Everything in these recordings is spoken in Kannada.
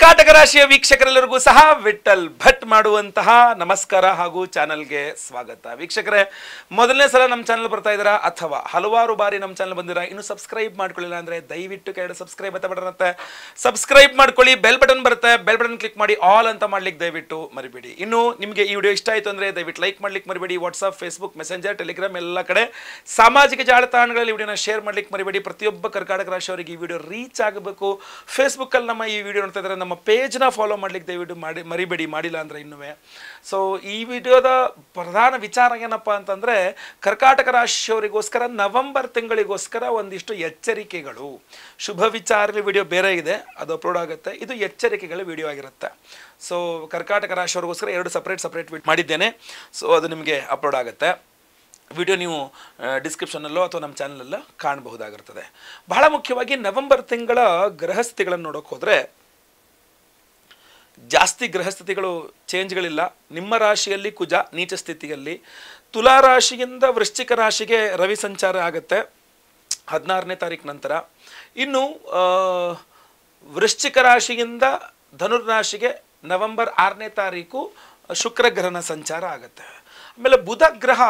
ಕರ್ಕಾಟಕ ರಾಶಿಯ ವೀಕ್ಷಕರೆಲ್ಲರಿಗೂ ಸಹ ವಿಠಲ್ ಭಟ್ ಮಾಡುವಂತಹ ನಮಸ್ಕಾರ ಹಾಗೂ ಚಾನಲ್ಗೆ ಸ್ವಾಗತ ವೀಕ್ಷಕರೇ ಮೊದಲನೇ ಸಲ ನಮ್ಮ ಚಾನಲ್ ಬರ್ತಾ ಇದ್ದೀರಾ ಅಥವಾ ಹಲವಾರು ಬಾರಿ ನಮ್ಮ ಚಾನಲ್ ಬಂದಿರ ಇನ್ನು ಸಬ್ಸ್ಕ್ರೈಬ್ ಮಾಡ್ಕೊಳ್ಳಿಲ್ಲ ಅಂದರೆ ದಯವಿಟ್ಟು ಕೆರಡು ಸಬ್ಸ್ಕ್ರೈಬ್ ಅಂತ ಬರುತ್ತೆ ಸಬ್ಸ್ಕ್ರೈಬ್ ಮಾಡ್ಕೊಳ್ಳಿ ಬೆಲ್ ಬಟನ್ ಬರುತ್ತೆ ಬೆಲ್ ಬಟನ್ ಕ್ಲಿಕ್ ಮಾಡಿ ಆಲ್ ಅಂತ ಮಾಡ್ಲಿಕ್ಕೆ ದಯವಿಟ್ಟು ಮರಿಬೇಡಿ ಇನ್ನು ನಿಮಗೆ ಈ ವಿಡಿಯೋ ಇಷ್ಟ ಆಯಿತು ಅಂದರೆ ದಯವಿಟ್ಟು ಲೈಕ್ ಮಾಡ್ಲಿಕ್ಕೆ ಮರಿಬೇಡಿ ವಾಟ್ಸಪ್ ಫೇಸ್ಬುಕ್ ಮೆಸೆಂಜರ್ ಟೆಲಿಗ್ರಾಮ್ ಎಲ್ಲ ಕಡೆ ಸಾಮಾಜಿಕ ಜಾಲತಾಣಗಳಲ್ಲಿ ವಿಡಿಯೋನ ಶೇರ್ ಮಾಡ್ಲಿಕ್ಕೆ ಮರಿಬೇಡಿ ಪ್ರತಿಯೊಬ್ಬ ಕರ್ಕಾಟಕ ರಾಶಿಯವರಿಗೆ ಈ ವಿಡಿಯೋ ರೀಚ್ ಆಗಬೇಕು ಅಲ್ಲಿ ನಮ್ಮ ಈ ವಿಡಿಯೋ ನೋಡ್ತಾ ಇದ್ದಾರೆ ನಮ್ಮ ಪೇಜ್ನ ಫಾಲೋ ಮಾಡ್ಲಿಕ್ಕೆ ದಯವಿಟ್ಟು ಮಾಡಿ ಮರಿಬೇಡಿ ಮಾಡಿಲ್ಲ ಅಂದರೆ ಇನ್ನೂ ಸೊ ಈ ವಿಡಿಯೋದ ಪ್ರಧಾನ ವಿಚಾರ ಏನಪ್ಪ ಅಂತಂದರೆ ಕರ್ಕಾಟಕ ರಾಶಿಯವರಿಗೋಸ್ಕರ ನವೆಂಬರ್ ತಿಂಗಳಿಗೋಸ್ಕರ ಒಂದಿಷ್ಟು ಎಚ್ಚರಿಕೆಗಳು ಶುಭ ವಿಚಾರ ವಿಡಿಯೋ ಬೇರೆ ಇದೆ ಅದು ಅಪ್ಲೋಡ್ ಆಗುತ್ತೆ ಇದು ಎಚ್ಚರಿಕೆಗಳ ವಿಡಿಯೋ ಆಗಿರುತ್ತೆ ಸೊ ಕರ್ಕಾಟಕ ರಾಶಿಯವರಿಗೋಸ್ಕರ ಎರಡು ಸಪ್ರೇಟ್ ಸಪ್ರೇಟ್ ವಿಟ್ ಮಾಡಿದ್ದೇನೆ ಸೊ ಅದು ನಿಮಗೆ ಅಪ್ಲೋಡ್ ಆಗುತ್ತೆ ವಿಡಿಯೋ ನೀವು ಡಿಸ್ಕ್ರಿಪ್ಷನಲ್ಲೋ ಅಥವಾ ನಮ್ಮ ಚಾನಲಲ್ಲೋ ಕಾಣಬಹುದಾಗಿರ್ತದೆ ಬಹಳ ಮುಖ್ಯವಾಗಿ ನವೆಂಬರ್ ತಿಂಗಳ ಗೃಹಸ್ಥಿಗಳನ್ನು ನೋಡೋಕೆ ಹೋದರೆ ಜಾಸ್ತಿ ಗ್ರಹಸ್ಥಿತಿಗಳು ಚೇಂಜ್ಗಳಿಲ್ಲ ನಿಮ್ಮ ರಾಶಿಯಲ್ಲಿ ಕುಜ ನೀಚ ಸ್ಥಿತಿಯಲ್ಲಿ ತುಲಾ ರಾಶಿಯಿಂದ ವೃಶ್ಚಿಕ ರಾಶಿಗೆ ರವಿ ಸಂಚಾರ ಆಗುತ್ತೆ ಹದಿನಾರನೇ ತಾರೀಕು ನಂತರ ಇನ್ನು ವೃಶ್ಚಿಕ ರಾಶಿಯಿಂದ ರಾಶಿಗೆ ನವೆಂಬರ್ ಆರನೇ ತಾರೀಕು ಶುಕ್ರಗ್ರಹನ ಸಂಚಾರ ಆಗುತ್ತೆ ಆಮೇಲೆ ಬುಧ ಗ್ರಹ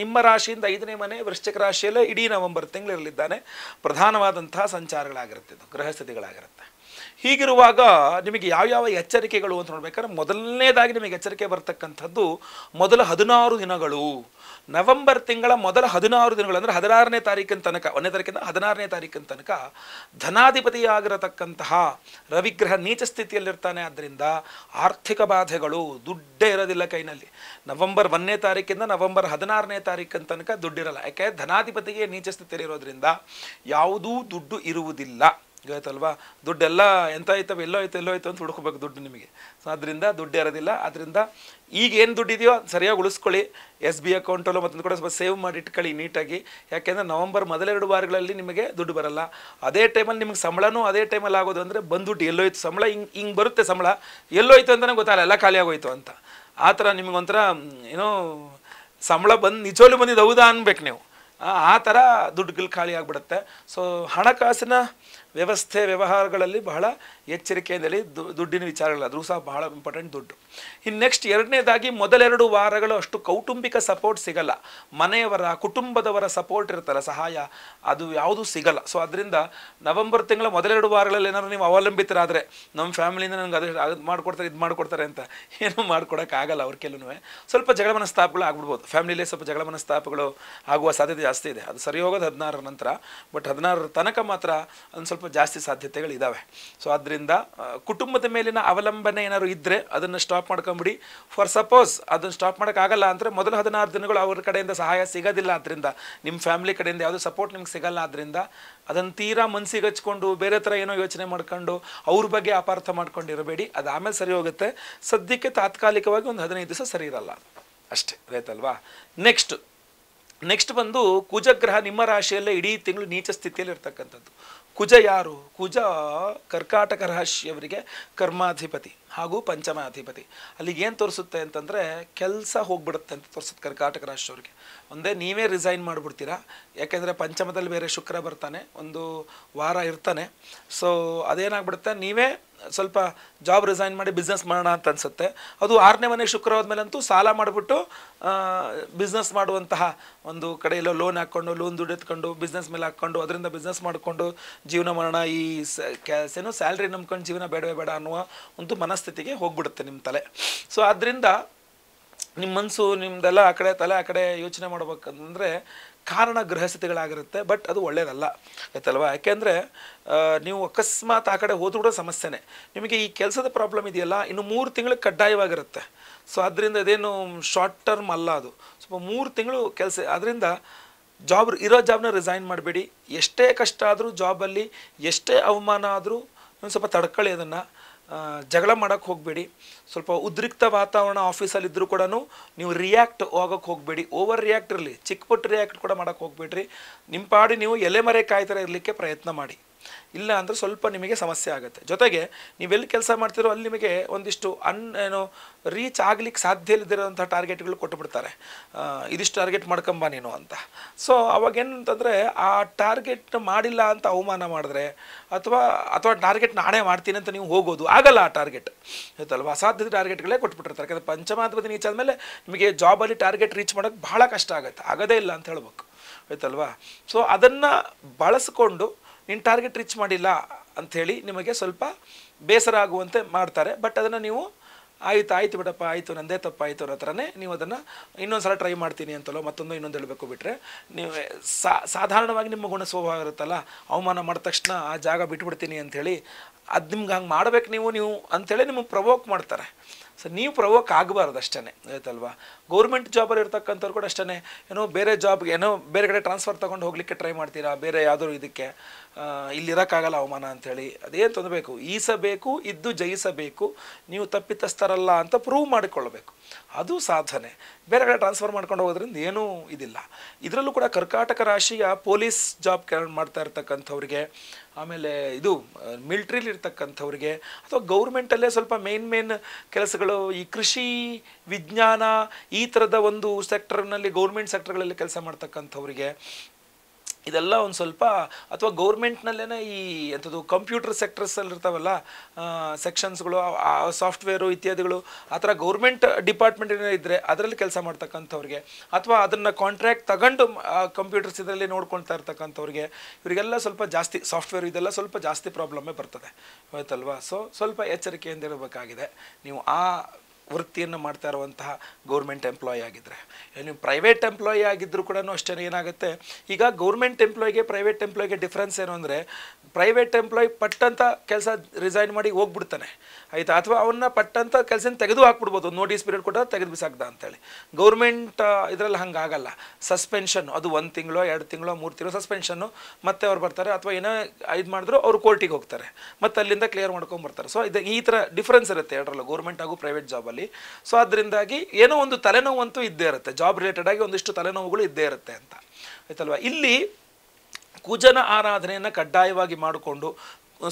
ನಿಮ್ಮ ರಾಶಿಯಿಂದ ಐದನೇ ಮನೆ ವೃಶ್ಚಿಕ ರಾಶಿಯಲ್ಲೇ ಇಡೀ ನವೆಂಬರ್ ತಿಂಗಳಿರಲಿದ್ದಾನೆ ಪ್ರಧಾನವಾದಂತಹ ಸಂಚಾರಗಳಾಗಿರುತ್ತೆ ಇದು ಗ್ರಹಸ್ಥಿತಿಗಳಾಗಿರುತ್ತೆ ಹೀಗಿರುವಾಗ ನಿಮಗೆ ಯಾವ್ಯಾವ ಎಚ್ಚರಿಕೆಗಳು ಅಂತ ನೋಡ್ಬೇಕಾದ್ರೆ ಮೊದಲನೇದಾಗಿ ನಿಮಗೆ ಎಚ್ಚರಿಕೆ ಬರ್ತಕ್ಕಂಥದ್ದು ಮೊದಲ ಹದಿನಾರು ದಿನಗಳು ನವೆಂಬರ್ ತಿಂಗಳ ಮೊದಲ ಹದಿನಾರು ದಿನಗಳು ಅಂದರೆ ಹದಿನಾರನೇ ತಾರೀಕಿನ ತನಕ ಒಂದನೇ ತಾರೀಕಿಂದ ಹದಿನಾರನೇ ತಾರೀಕಿನ ತನಕ ಧನಾಧಿಪತಿಯಾಗಿರತಕ್ಕಂತಹ ರವಿಗ್ರಹ ನೀಚ ಸ್ಥಿತಿಯಲ್ಲಿರ್ತಾನೆ ಆದ್ದರಿಂದ ಆರ್ಥಿಕ ಬಾಧೆಗಳು ದುಡ್ಡೇ ಇರೋದಿಲ್ಲ ಕೈನಲ್ಲಿ ನವೆಂಬರ್ ಒಂದನೇ ತಾರೀಕಿಂದ ನವೆಂಬರ್ ಹದಿನಾರನೇ ತಾರೀಕಿನ ತನಕ ದುಡ್ಡಿರಲ್ಲ ಯಾಕೆ ಧನಾಧಿಪತಿಗೆ ನೀಚ ಸ್ಥಿತಿಯಲ್ಲಿರೋದ್ರಿಂದ ಯಾವುದೂ ದುಡ್ಡು ಇರುವುದಿಲ್ಲ ಗೊತ್ತಲ್ವಾ ದುಡ್ಡೆಲ್ಲ ಎಂತ ಆಯ್ತವೆ ಎಲ್ಲೋ ಆಯ್ತು ಎಲ್ಲೋ ಆಯ್ತು ಅಂತ ಹುಡ್ಕೋಬೇಕು ದುಡ್ಡು ನಿಮಗೆ ಸೊ ಅದರಿಂದ ದುಡ್ಡು ಇರೋದಿಲ್ಲ ಅದರಿಂದ ಈಗ ಏನು ದುಡ್ಡಿದೆಯೋ ಸರಿಯಾಗಿ ಉಳಿಸ್ಕೊಳ್ಳಿ ಎಸ್ ಬಿ ಅಕೌಂಟಲ್ಲೋ ಮತ್ತೊಂದು ಕೂಡ ಸ್ವಲ್ಪ ಸೇವ್ ಮಾಡಿ ಇಟ್ಕೊಳ್ಳಿ ನೀಟಾಗಿ ಯಾಕೆಂದರೆ ನವಂಬರ್ ಮೊದಲೆರಡು ವಾರಗಳಲ್ಲಿ ನಿಮಗೆ ದುಡ್ಡು ಬರಲ್ಲ ಅದೇ ಟೈಮಲ್ಲಿ ನಿಮಗೆ ಸಂಬಳನೂ ಅದೇ ಟೈಮಲ್ಲಿ ಆಗೋದು ಅಂದರೆ ಬಂದುಬಿಟ್ಟು ಎಲ್ಲೋಯ್ತು ಸಂಬಳ ಹಿಂಗೆ ಹಿಂಗೆ ಬರುತ್ತೆ ಸಂಬಳ ಎಲ್ಲೋಯ್ತು ಅಂತಲೇ ಗೊತ್ತಾಗಲ್ಲ ಎಲ್ಲ ಖಾಲಿ ಆಗೋಯ್ತು ಅಂತ ಆ ಥರ ನಿಮಗೊಂಥರ ಏನೋ ಸಂಬಳ ಬಂದು ನಿಜವಲ್ಲೂ ಬಂದಿದ್ದು ಹೌದಾ ಅನ್ಬೇಕು ನೀವು ಆ ಥರ ದುಡ್ಡುಗಳು ಖಾಲಿ ಆಗಿಬಿಡುತ್ತೆ ಸೊ ಹಣಕಾಸಿನ ವ್ಯವಸ್ಥೆ ವ್ಯವಹಾರಗಳಲ್ಲಿ ಬಹಳ ಎಚ್ಚರಿಕೆಯಿಂದಲೇ ದುಡ್ಡಿನ ವಿಚಾರಗಳು ಅದರೂ ಸಹ ಬಹಳ ಇಂಪಾರ್ಟೆಂಟ್ ದುಡ್ಡು ಇನ್ನು ನೆಕ್ಸ್ಟ್ ಎರಡನೇದಾಗಿ ಮೊದಲೆರಡು ವಾರಗಳು ಅಷ್ಟು ಕೌಟುಂಬಿಕ ಸಪೋರ್ಟ್ ಸಿಗಲ್ಲ ಮನೆಯವರ ಕುಟುಂಬದವರ ಸಪೋರ್ಟ್ ಇರ್ತಲ್ಲ ಸಹಾಯ ಅದು ಯಾವುದೂ ಸಿಗಲ್ಲ ಸೊ ಅದರಿಂದ ನವೆಂಬರ್ ತಿಂಗಳ ಮೊದಲೆರಡು ವಾರಗಳಲ್ಲಿ ಏನಾದ್ರು ನೀವು ಅವಲಂಬಿತರಾದರೆ ನಮ್ಮ ಫ್ಯಾಮಿಲಿಯಿಂದ ನನಗೆ ಅದು ಅದು ಮಾಡಿಕೊಡ್ತಾರೆ ಇದು ಮಾಡಿಕೊಡ್ತಾರೆ ಅಂತ ಏನೂ ಮಾಡ್ಕೊಡೋಕ್ಕಾಗಲ್ಲ ಅವ್ರ ಕೆಲವೇ ಸ್ವಲ್ಪ ಜಗಳ ಮನಸ್ತಾಪಗಳು ಆಗ್ಬಿಡ್ಬೋದು ಫ್ಯಾಮಿಲಿಯಲ್ಲೇ ಸ್ವಲ್ಪ ಜಗಳ ಮನಸ್ತಾಪಗಳು ಆಗುವ ಸಾಧ್ಯತೆ ಜಾಸ್ತಿ ಇದೆ ಅದು ಸರಿ ಹೋಗೋದು ಹದಿನಾರರ ನಂತರ ಬಟ್ ಹದಿನಾರರ ತನಕ ಮಾತ್ರ ಒಂದು ಸ್ವಲ್ಪ ಜಾಸ್ತಿ ಸಾಧ್ಯತೆಗಳಿದ್ದಾವೆ ಸೊ ಆದ್ದರಿಂದ ಕುಟುಂಬದ ಮೇಲಿನ ಅವಲಂಬನೆ ಏನಾದ್ರು ಇದ್ದರೆ ಅದನ್ನು ಸ್ಟಾಪ್ ಮಾಡ್ಕೊಂಬಿಡಿ ಫಾರ್ ಸಪೋಸ್ ಅದನ್ನು ಸ್ಟಾಪ್ ಮಾಡೋಕ್ಕಾಗಲ್ಲ ಅಂದರೆ ಮೊದಲು ಹದಿನಾರು ದಿನಗಳು ಅವ್ರ ಕಡೆಯಿಂದ ಸಹಾಯ ಸಿಗೋದಿಲ್ಲ ಆದ್ದರಿಂದ ನಿಮ್ಮ ಫ್ಯಾಮಿಲಿ ಕಡೆಯಿಂದ ಯಾವುದೋ ಸಪೋರ್ಟ್ ನಿಮ್ಗೆ ಸಿಗಲ್ಲ ಆದ್ದರಿಂದ ಅದನ್ನು ತೀರಾ ಮನಸ್ಸಿಗೆ ಹಚ್ಕೊಂಡು ಬೇರೆ ಥರ ಏನೋ ಯೋಚನೆ ಮಾಡ್ಕೊಂಡು ಅವ್ರ ಬಗ್ಗೆ ಅಪಾರ್ಥ ಮಾಡ್ಕೊಂಡಿರಬೇಡಿ ಅದು ಆಮೇಲೆ ಸರಿ ಹೋಗುತ್ತೆ ಸದ್ಯಕ್ಕೆ ತಾತ್ಕಾಲಿಕವಾಗಿ ಒಂದು ಹದಿನೈದು ದಿವಸ ಸರಿ ಇರಲ್ಲ ಅಷ್ಟೇ ರೈತಲ್ವಾ ನೆಕ್ಸ್ಟ್ ನೆಕ್ಸ್ಟ್ ಬಂದು ಕುಜಗ್ರಹ ನಿಮ್ಮ ರಾಶಿಯಲ್ಲೇ ಇಡೀ ತಿಂಗಳು ನೀಚ ಸ್ಥಿತಿಯಲ್ಲಿ ಇರ್ತಕ್ಕಂಥದ್ದು ಕುಜ ಯಾರು ಕುಜ ಕರ್ಕಾಟಕ ರಾಶಿಯವರಿಗೆ ಕರ್ಮಾಧಿಪತಿ ಹಾಗೂ ಪಂಚಮ ಅಲ್ಲಿಗೆ ಏನು ತೋರಿಸುತ್ತೆ ಅಂತಂದರೆ ಕೆಲಸ ಹೋಗ್ಬಿಡುತ್ತೆ ಅಂತ ತೋರಿಸುತ್ತೆ ಕರ್ನಾಟಕ ರಾಷ್ಟ್ರವ್ರಿಗೆ ಒಂದೇ ನೀವೇ ರಿಸೈನ್ ಮಾಡಿಬಿಡ್ತೀರಾ ಯಾಕೆಂದರೆ ಪಂಚಮದಲ್ಲಿ ಬೇರೆ ಶುಕ್ರ ಬರ್ತಾನೆ ಒಂದು ವಾರ ಇರ್ತಾನೆ ಸೊ ಅದೇನಾಗ್ಬಿಡುತ್ತೆ ನೀವೇ ಸ್ವಲ್ಪ ಜಾಬ್ ರಿಸೈನ್ ಮಾಡಿ ಬಿಸ್ನೆಸ್ ಮಾಡೋಣ ಅಂತ ಅನಿಸುತ್ತೆ ಅದು ಆರನೇ ಮನೆ ಶುಕ್ರ ಅಂತೂ ಸಾಲ ಮಾಡಿಬಿಟ್ಟು ಬಿಸ್ನೆಸ್ ಮಾಡುವಂತಹ ಒಂದು ಕಡೆಯಲ್ಲೋ ಲೋನ್ ಹಾಕ್ಕೊಂಡು ಲೋನ್ ದುಡ್ಡು ಎತ್ಕೊಂಡು ಬಿಸ್ನೆಸ್ ಮೇಲೆ ಹಾಕ್ಕೊಂಡು ಅದರಿಂದ ಬಿಸ್ನೆಸ್ ಮಾಡಿಕೊಂಡು ಜೀವನ ಮಾಡೋಣ ಈ ಸ್ಯಾಲ್ರಿ ನಂಬ್ಕೊಂಡು ಜೀವನ ಬೇಡವೇ ಬೇಡ ಅನ್ನುವ ಒಂದು ಮನಸ್ಸು ಮನಸ್ಥಿತಿಗೆ ಹೋಗ್ಬಿಡುತ್ತೆ ನಿಮ್ಮ ತಲೆ ಸೊ ಆದ್ದರಿಂದ ನಿಮ್ಮ ಮನಸ್ಸು ನಿಮ್ಮದೆಲ್ಲ ಆ ಕಡೆ ತಲೆ ಆ ಕಡೆ ಯೋಚನೆ ಮಾಡ್ಬೇಕಂತಂದರೆ ಕಾರಣ ಗೃಹಸ್ಥಿತಿಗಳಾಗಿರುತ್ತೆ ಬಟ್ ಅದು ಒಳ್ಳೆಯದಲ್ಲ ಆಯ್ತಲ್ವಾ ಯಾಕೆಂದರೆ ನೀವು ಅಕಸ್ಮಾತ್ ಆ ಕಡೆ ಹೋದ್ರೂ ಕೂಡ ಸಮಸ್ಯೆನೇ ನಿಮಗೆ ಈ ಕೆಲಸದ ಪ್ರಾಬ್ಲಮ್ ಇದೆಯಲ್ಲ ಇನ್ನು ಮೂರು ತಿಂಗಳು ಕಡ್ಡಾಯವಾಗಿರುತ್ತೆ ಸೊ ಅದರಿಂದ ಅದೇನು ಶಾರ್ಟ್ ಟರ್ಮ್ ಅಲ್ಲ ಅದು ಸ್ವಲ್ಪ ಮೂರು ತಿಂಗಳು ಕೆಲಸ ಅದರಿಂದ ಜಾಬ್ ಇರೋ ಜಾಬ್ನ ರಿಸೈನ್ ಮಾಡಬೇಡಿ ಎಷ್ಟೇ ಕಷ್ಟ ಆದರೂ ಜಾಬಲ್ಲಿ ಎಷ್ಟೇ ಅವಮಾನ ಆದರೂ ಒಂದು ಸ್ವಲ್ಪ ತಡ್ಕೊಳ್ಳಿ ಅದನ್ನು ಜಗಳ ಮಾಡೋಕ್ಕೆ ಹೋಗಬೇಡಿ ಸ್ವಲ್ಪ ಉದ್ರಿಕ್ತ ವಾತಾವರಣ ಆಫೀಸಲ್ಲಿ ಇದ್ದರೂ ಕೂಡ ನೀವು ರಿಯಾಕ್ಟ್ ಹೋಗೋಕ್ಕೆ ಹೋಗಬೇಡಿ ಓವರ್ ರಿಯಾಕ್ಟ್ ಇರಲಿ ಚಿಕ್ಕ ಪುಟ್ಟ ರಿಯಾಕ್ಟ್ ಕೂಡ ಮಾಡೋಕ್ಕೆ ಹೋಗಬೇಡ್ರಿ ನಿಮ್ಮ ಪಾಡಿ ನೀವು ಎಲೆ ಮರೆ ಕಾಯ್ತಾರೆ ಇರಲಿಕ್ಕೆ ಪ್ರಯತ್ನ ಮಾಡಿ ಇಲ್ಲ ಅಂದರೆ ಸ್ವಲ್ಪ ನಿಮಗೆ ಸಮಸ್ಯೆ ಆಗುತ್ತೆ ಜೊತೆಗೆ ನೀವೆಲ್ಲಿ ಕೆಲಸ ಮಾಡ್ತಿರೋ ಅಲ್ಲಿ ನಿಮಗೆ ಒಂದಿಷ್ಟು ಅನ್ ಏನು ರೀಚ್ ಆಗ್ಲಿಕ್ಕೆ ಸಾಧ್ಯ ಇಲ್ಲದಿರೋಂಥ ಟಾರ್ಗೆಟ್ಗಳು ಕೊಟ್ಟುಬಿಡ್ತಾರೆ ಇದಿಷ್ಟು ಟಾರ್ಗೆಟ್ ಮಾಡ್ಕೊಂಬ ನೀನು ಅಂತ ಸೊ ಅಂತಂದರೆ ಆ ಟಾರ್ಗೆಟ್ ಮಾಡಿಲ್ಲ ಅಂತ ಅವಮಾನ ಮಾಡಿದ್ರೆ ಅಥವಾ ಅಥವಾ ಟಾರ್ಗೆಟ್ ನಾಳೆ ಮಾಡ್ತೀನಿ ಅಂತ ನೀವು ಹೋಗೋದು ಆಗಲ್ಲ ಆ ಟಾರ್ಗೆಟ್ ಆಯ್ತಲ್ವ ಅಸಾಧ್ಯದ ಟಾರ್ಗೆಟ್ಗಳೇ ಕೊಟ್ಬಿಟ್ಟಿರ್ತಾರೆ ಯಾಕಂದರೆ ಪಂಚಮಾಧಿಪತಿ ನೀಚ ಮೇಲೆ ನಿಮಗೆ ಜಾಬಲ್ಲಿ ಟಾರ್ಗೆಟ್ ರೀಚ್ ಮಾಡೋಕ್ಕೆ ಭಾಳ ಕಷ್ಟ ಆಗುತ್ತೆ ಆಗೋದೇ ಇಲ್ಲ ಅಂತ ಹೇಳ್ಬೇಕು ಆಯ್ತಲ್ವಾ ಸೊ ಅದನ್ನು ಬಳಸ್ಕೊಂಡು ನಿನ್ನ ಟಾರ್ಗೆಟ್ ರೀಚ್ ಮಾಡಿಲ್ಲ ಅಂಥೇಳಿ ನಿಮಗೆ ಸ್ವಲ್ಪ ಬೇಸರ ಆಗುವಂತೆ ಮಾಡ್ತಾರೆ ಬಟ್ ಅದನ್ನು ನೀವು ಆಯಿತು ಆಯಿತು ಬಿಡಪ್ಪ ಆಯಿತು ನಂದೇ ತಪ್ಪಾಯಿತು ಅನ್ನೋ ಥರನೇ ನೀವು ಅದನ್ನು ಇನ್ನೊಂದು ಸಲ ಟ್ರೈ ಮಾಡ್ತೀನಿ ಅಂತಲೋ ಮತ್ತೊಂದು ಇನ್ನೊಂದು ಹೇಳಬೇಕು ಬಿಟ್ಟರೆ ನೀವು ಸಾಧಾರಣವಾಗಿ ನಿಮ್ಮ ಗುಣ ಸ್ವಭಾವ ಇರುತ್ತಲ್ಲ ಅವಮಾನ ಮಾಡಿದ ತಕ್ಷಣ ಆ ಜಾಗ ಬಿಟ್ಬಿಡ್ತೀನಿ ಅಂಥೇಳಿ ಅದು ನಿಮ್ಗೆ ಹಂಗೆ ಮಾಡ್ಬೇಕು ನೀವು ನೀವು ಅಂಥೇಳಿ ನಿಮಗೆ ಪ್ರವೋಕ್ ಮಾಡ್ತಾರೆ ಸೊ ನೀವು ಪ್ರವೋಕ್ ಆಗಬಾರ್ದು ಅಷ್ಟೇ ಆಯ್ತಲ್ವಾ ಗೌರ್ಮೆಂಟ್ ಜಾಬಲ್ಲಿ ಇರ್ತಕ್ಕಂಥವ್ರು ಕೂಡ ಅಷ್ಟೇ ಏನೋ ಬೇರೆ ಜಾಬ್ಗೆ ಏನೋ ಬೇರೆ ಕಡೆ ಟ್ರಾನ್ಸ್ಫರ್ ತೊಗೊಂಡು ಹೋಗಲಿಕ್ಕೆ ಟ್ರೈ ಮಾಡ್ತೀರಾ ಬೇರೆ ಯಾವುದೋ ಇದಕ್ಕೆ ಇಲ್ಲಿರೋಕ್ಕಾಗಲ್ಲ ಅವಮಾನ ಅಂಥೇಳಿ ಅದೇನು ತೊಂದಬೇಕು ಈಸಬೇಕು ಇದ್ದು ಜಯಿಸಬೇಕು ನೀವು ತಪ್ಪಿತಸ್ಥರಲ್ಲ ಅಂತ ಪ್ರೂವ್ ಮಾಡಿಕೊಳ್ಳಬೇಕು ಅದು ಸಾಧನೆ ಬೇರೆ ಕಡೆ ಟ್ರಾನ್ಸ್ಫರ್ ಮಾಡ್ಕೊಂಡು ಹೋಗೋದ್ರಿಂದ ಏನೂ ಇದಿಲ್ಲ ಇದರಲ್ಲೂ ಕೂಡ ಕರ್ಕಾಟಕ ರಾಶಿಯ ಪೊಲೀಸ್ ಜಾಬ್ ಮಾಡ್ತಾ ಇರ್ತಕ್ಕಂಥವ್ರಿಗೆ ಆಮೇಲೆ ಇದು ಮಿಲ್ಟ್ರಿಲಿ ಇರ್ತಕ್ಕಂಥವ್ರಿಗೆ ಅಥವಾ ಗೌರ್ಮೆಂಟಲ್ಲೇ ಸ್ವಲ್ಪ ಮೇನ್ ಮೇನ್ ಕೆಲಸಗಳು ಈ ಕೃಷಿ ವಿಜ್ಞಾನ ಈ ಥರದ ಒಂದು ಸೆಕ್ಟರ್ನಲ್ಲಿ ಗೌರ್ಮೆಂಟ್ ಸೆಕ್ಟರ್ಗಳಲ್ಲಿ ಕೆಲಸ ಮಾಡ್ತಕ್ಕಂಥವ್ರಿಗೆ ಇದೆಲ್ಲ ಒಂದು ಸ್ವಲ್ಪ ಅಥವಾ ಗೌರ್ಮೆಂಟ್ನಲ್ಲೇ ಈ ಎಂಥದ್ದು ಕಂಪ್ಯೂಟರ್ ಸೆಕ್ಟರ್ಸಲ್ಲಿ ಇರ್ತಾವಲ್ಲ ಸೆಕ್ಷನ್ಸ್ಗಳು ಆ ಸಾಫ್ಟ್ವೇರು ಇತ್ಯಾದಿಗಳು ಆ ಥರ ಗೌರ್ಮೆಂಟ್ ಡಿಪಾರ್ಟ್ಮೆಂಟ್ ಇದ್ದರೆ ಅದರಲ್ಲಿ ಕೆಲಸ ಮಾಡ್ತಕ್ಕಂಥವ್ರಿಗೆ ಅಥವಾ ಅದನ್ನು ಕಾಂಟ್ರ್ಯಾಕ್ಟ್ ತಗೊಂಡು ಕಂಪ್ಯೂಟರ್ಸ್ ಇದರಲ್ಲಿ ನೋಡ್ಕೊಳ್ತಾ ಇರ್ತಕ್ಕಂಥವ್ರಿಗೆ ಇವರಿಗೆಲ್ಲ ಸ್ವಲ್ಪ ಜಾಸ್ತಿ ಸಾಫ್ಟ್ವೇರ್ ಇದೆಲ್ಲ ಸ್ವಲ್ಪ ಜಾಸ್ತಿ ಪ್ರಾಬ್ಲಮ್ಮೇ ಬರ್ತದೆ ಆಯ್ತಲ್ವಾ ಸೊ ಸ್ವಲ್ಪ ಎಚ್ಚರಿಕೆಯಿಂದ ಇರಬೇಕಾಗಿದೆ ನೀವು ಆ ವೃತ್ತಿಯನ್ನು ಮಾಡ್ತಾ ಇರುವಂತಹ ಗೌರ್ಮೆಂಟ್ ಎಂಪ್ಲಾಯ್ ಆಗಿದ್ದರೆ ನೀವು ಪ್ರೈವೇಟ್ ಎಂಪ್ಲಾಯಿ ಆಗಿದ್ದರೂ ಕೂಡ ಅಷ್ಟೇ ಏನಾಗುತ್ತೆ ಈಗ ಗೌರ್ಮೆಂಟ್ ಎಂಪ್ಲಾಯಿಗೆ ಪ್ರೈವೇಟ್ ಎಂಪ್ಲಾಯ್ಗೆ ಡಿಫ್ರೆನ್ಸ್ ಏನು ಅಂದರೆ ಪ್ರೈವೇಟ್ ಎಂಪ್ಲಾಯ್ ಪಟ್ಟಂತ ಕೆಲಸ ರಿಸೈನ್ ಮಾಡಿ ಹೋಗ್ಬಿಡ್ತಾನೆ ಆಯಿತಾ ಅಥವಾ ಅವನ್ನ ಪಟ್ಟಂತ ಕೆಲಸ ತೆಗೆದು ಹಾಕ್ಬಿಡ್ಬೋದು ನೋಟಿಸ್ ಪೀರಿಯಡ್ ಕೂಡ ತೆಗೆದು ಬಿಸಾಕ್ದ ಅಂತೇಳಿ ಗೌರ್ಮೆಂಟ್ ಇದರಲ್ಲಿ ಹಂಗೆ ಆಗಲ್ಲ ಸಸ್ಪೆನ್ಷನ್ ಅದು ಒಂದು ತಿಂಗಳು ಎರಡು ತಿಂಗಳು ಮೂರು ತಿಂಗಳು ಸಸ್ಪೆನ್ಷನ್ನು ಮತ್ತೆ ಅವ್ರು ಬರ್ತಾರೆ ಅಥವಾ ಏನೋ ಇದು ಮಾಡಿದ್ರು ಅವರು ಕೋರ್ಟಿಗೆ ಹೋಗ್ತಾರೆ ಮತ್ತು ಅಲ್ಲಿಂದ ಕ್ಲಿಯರ್ ಮಾಡ್ಕೊಂಡು ಸೊ ಇದು ಈ ಥರ ಡಿಫ್ರೆನ್ಸ್ ಇರುತ್ತೆ ಎರಡರಲ್ಲೂ ಗೌರ್ಮೆಂಟ್ ಹಾಗೂ ಪ್ರೈವೇಟ್ ಜಾಬಲ್ಲಿ ಜಾಬಲ್ಲಿ ಸೊ ಅದರಿಂದಾಗಿ ಏನೋ ಒಂದು ತಲೆನೋವಂತೂ ಇದ್ದೇ ಇರುತ್ತೆ ಜಾಬ್ ರಿಲೇಟೆಡ್ ಆಗಿ ಒಂದಿಷ್ಟು ತಲೆನೋವುಗಳು ಇದ್ದೇ ಇರುತ್ತೆ ಅಂತ ಆಯ್ತಲ್ವಾ ಇಲ್ಲಿ ಕುಜನ ಆರಾಧನೆಯನ್ನು ಕಡ್ಡಾಯವಾಗಿ ಮಾಡಿಕೊಂಡು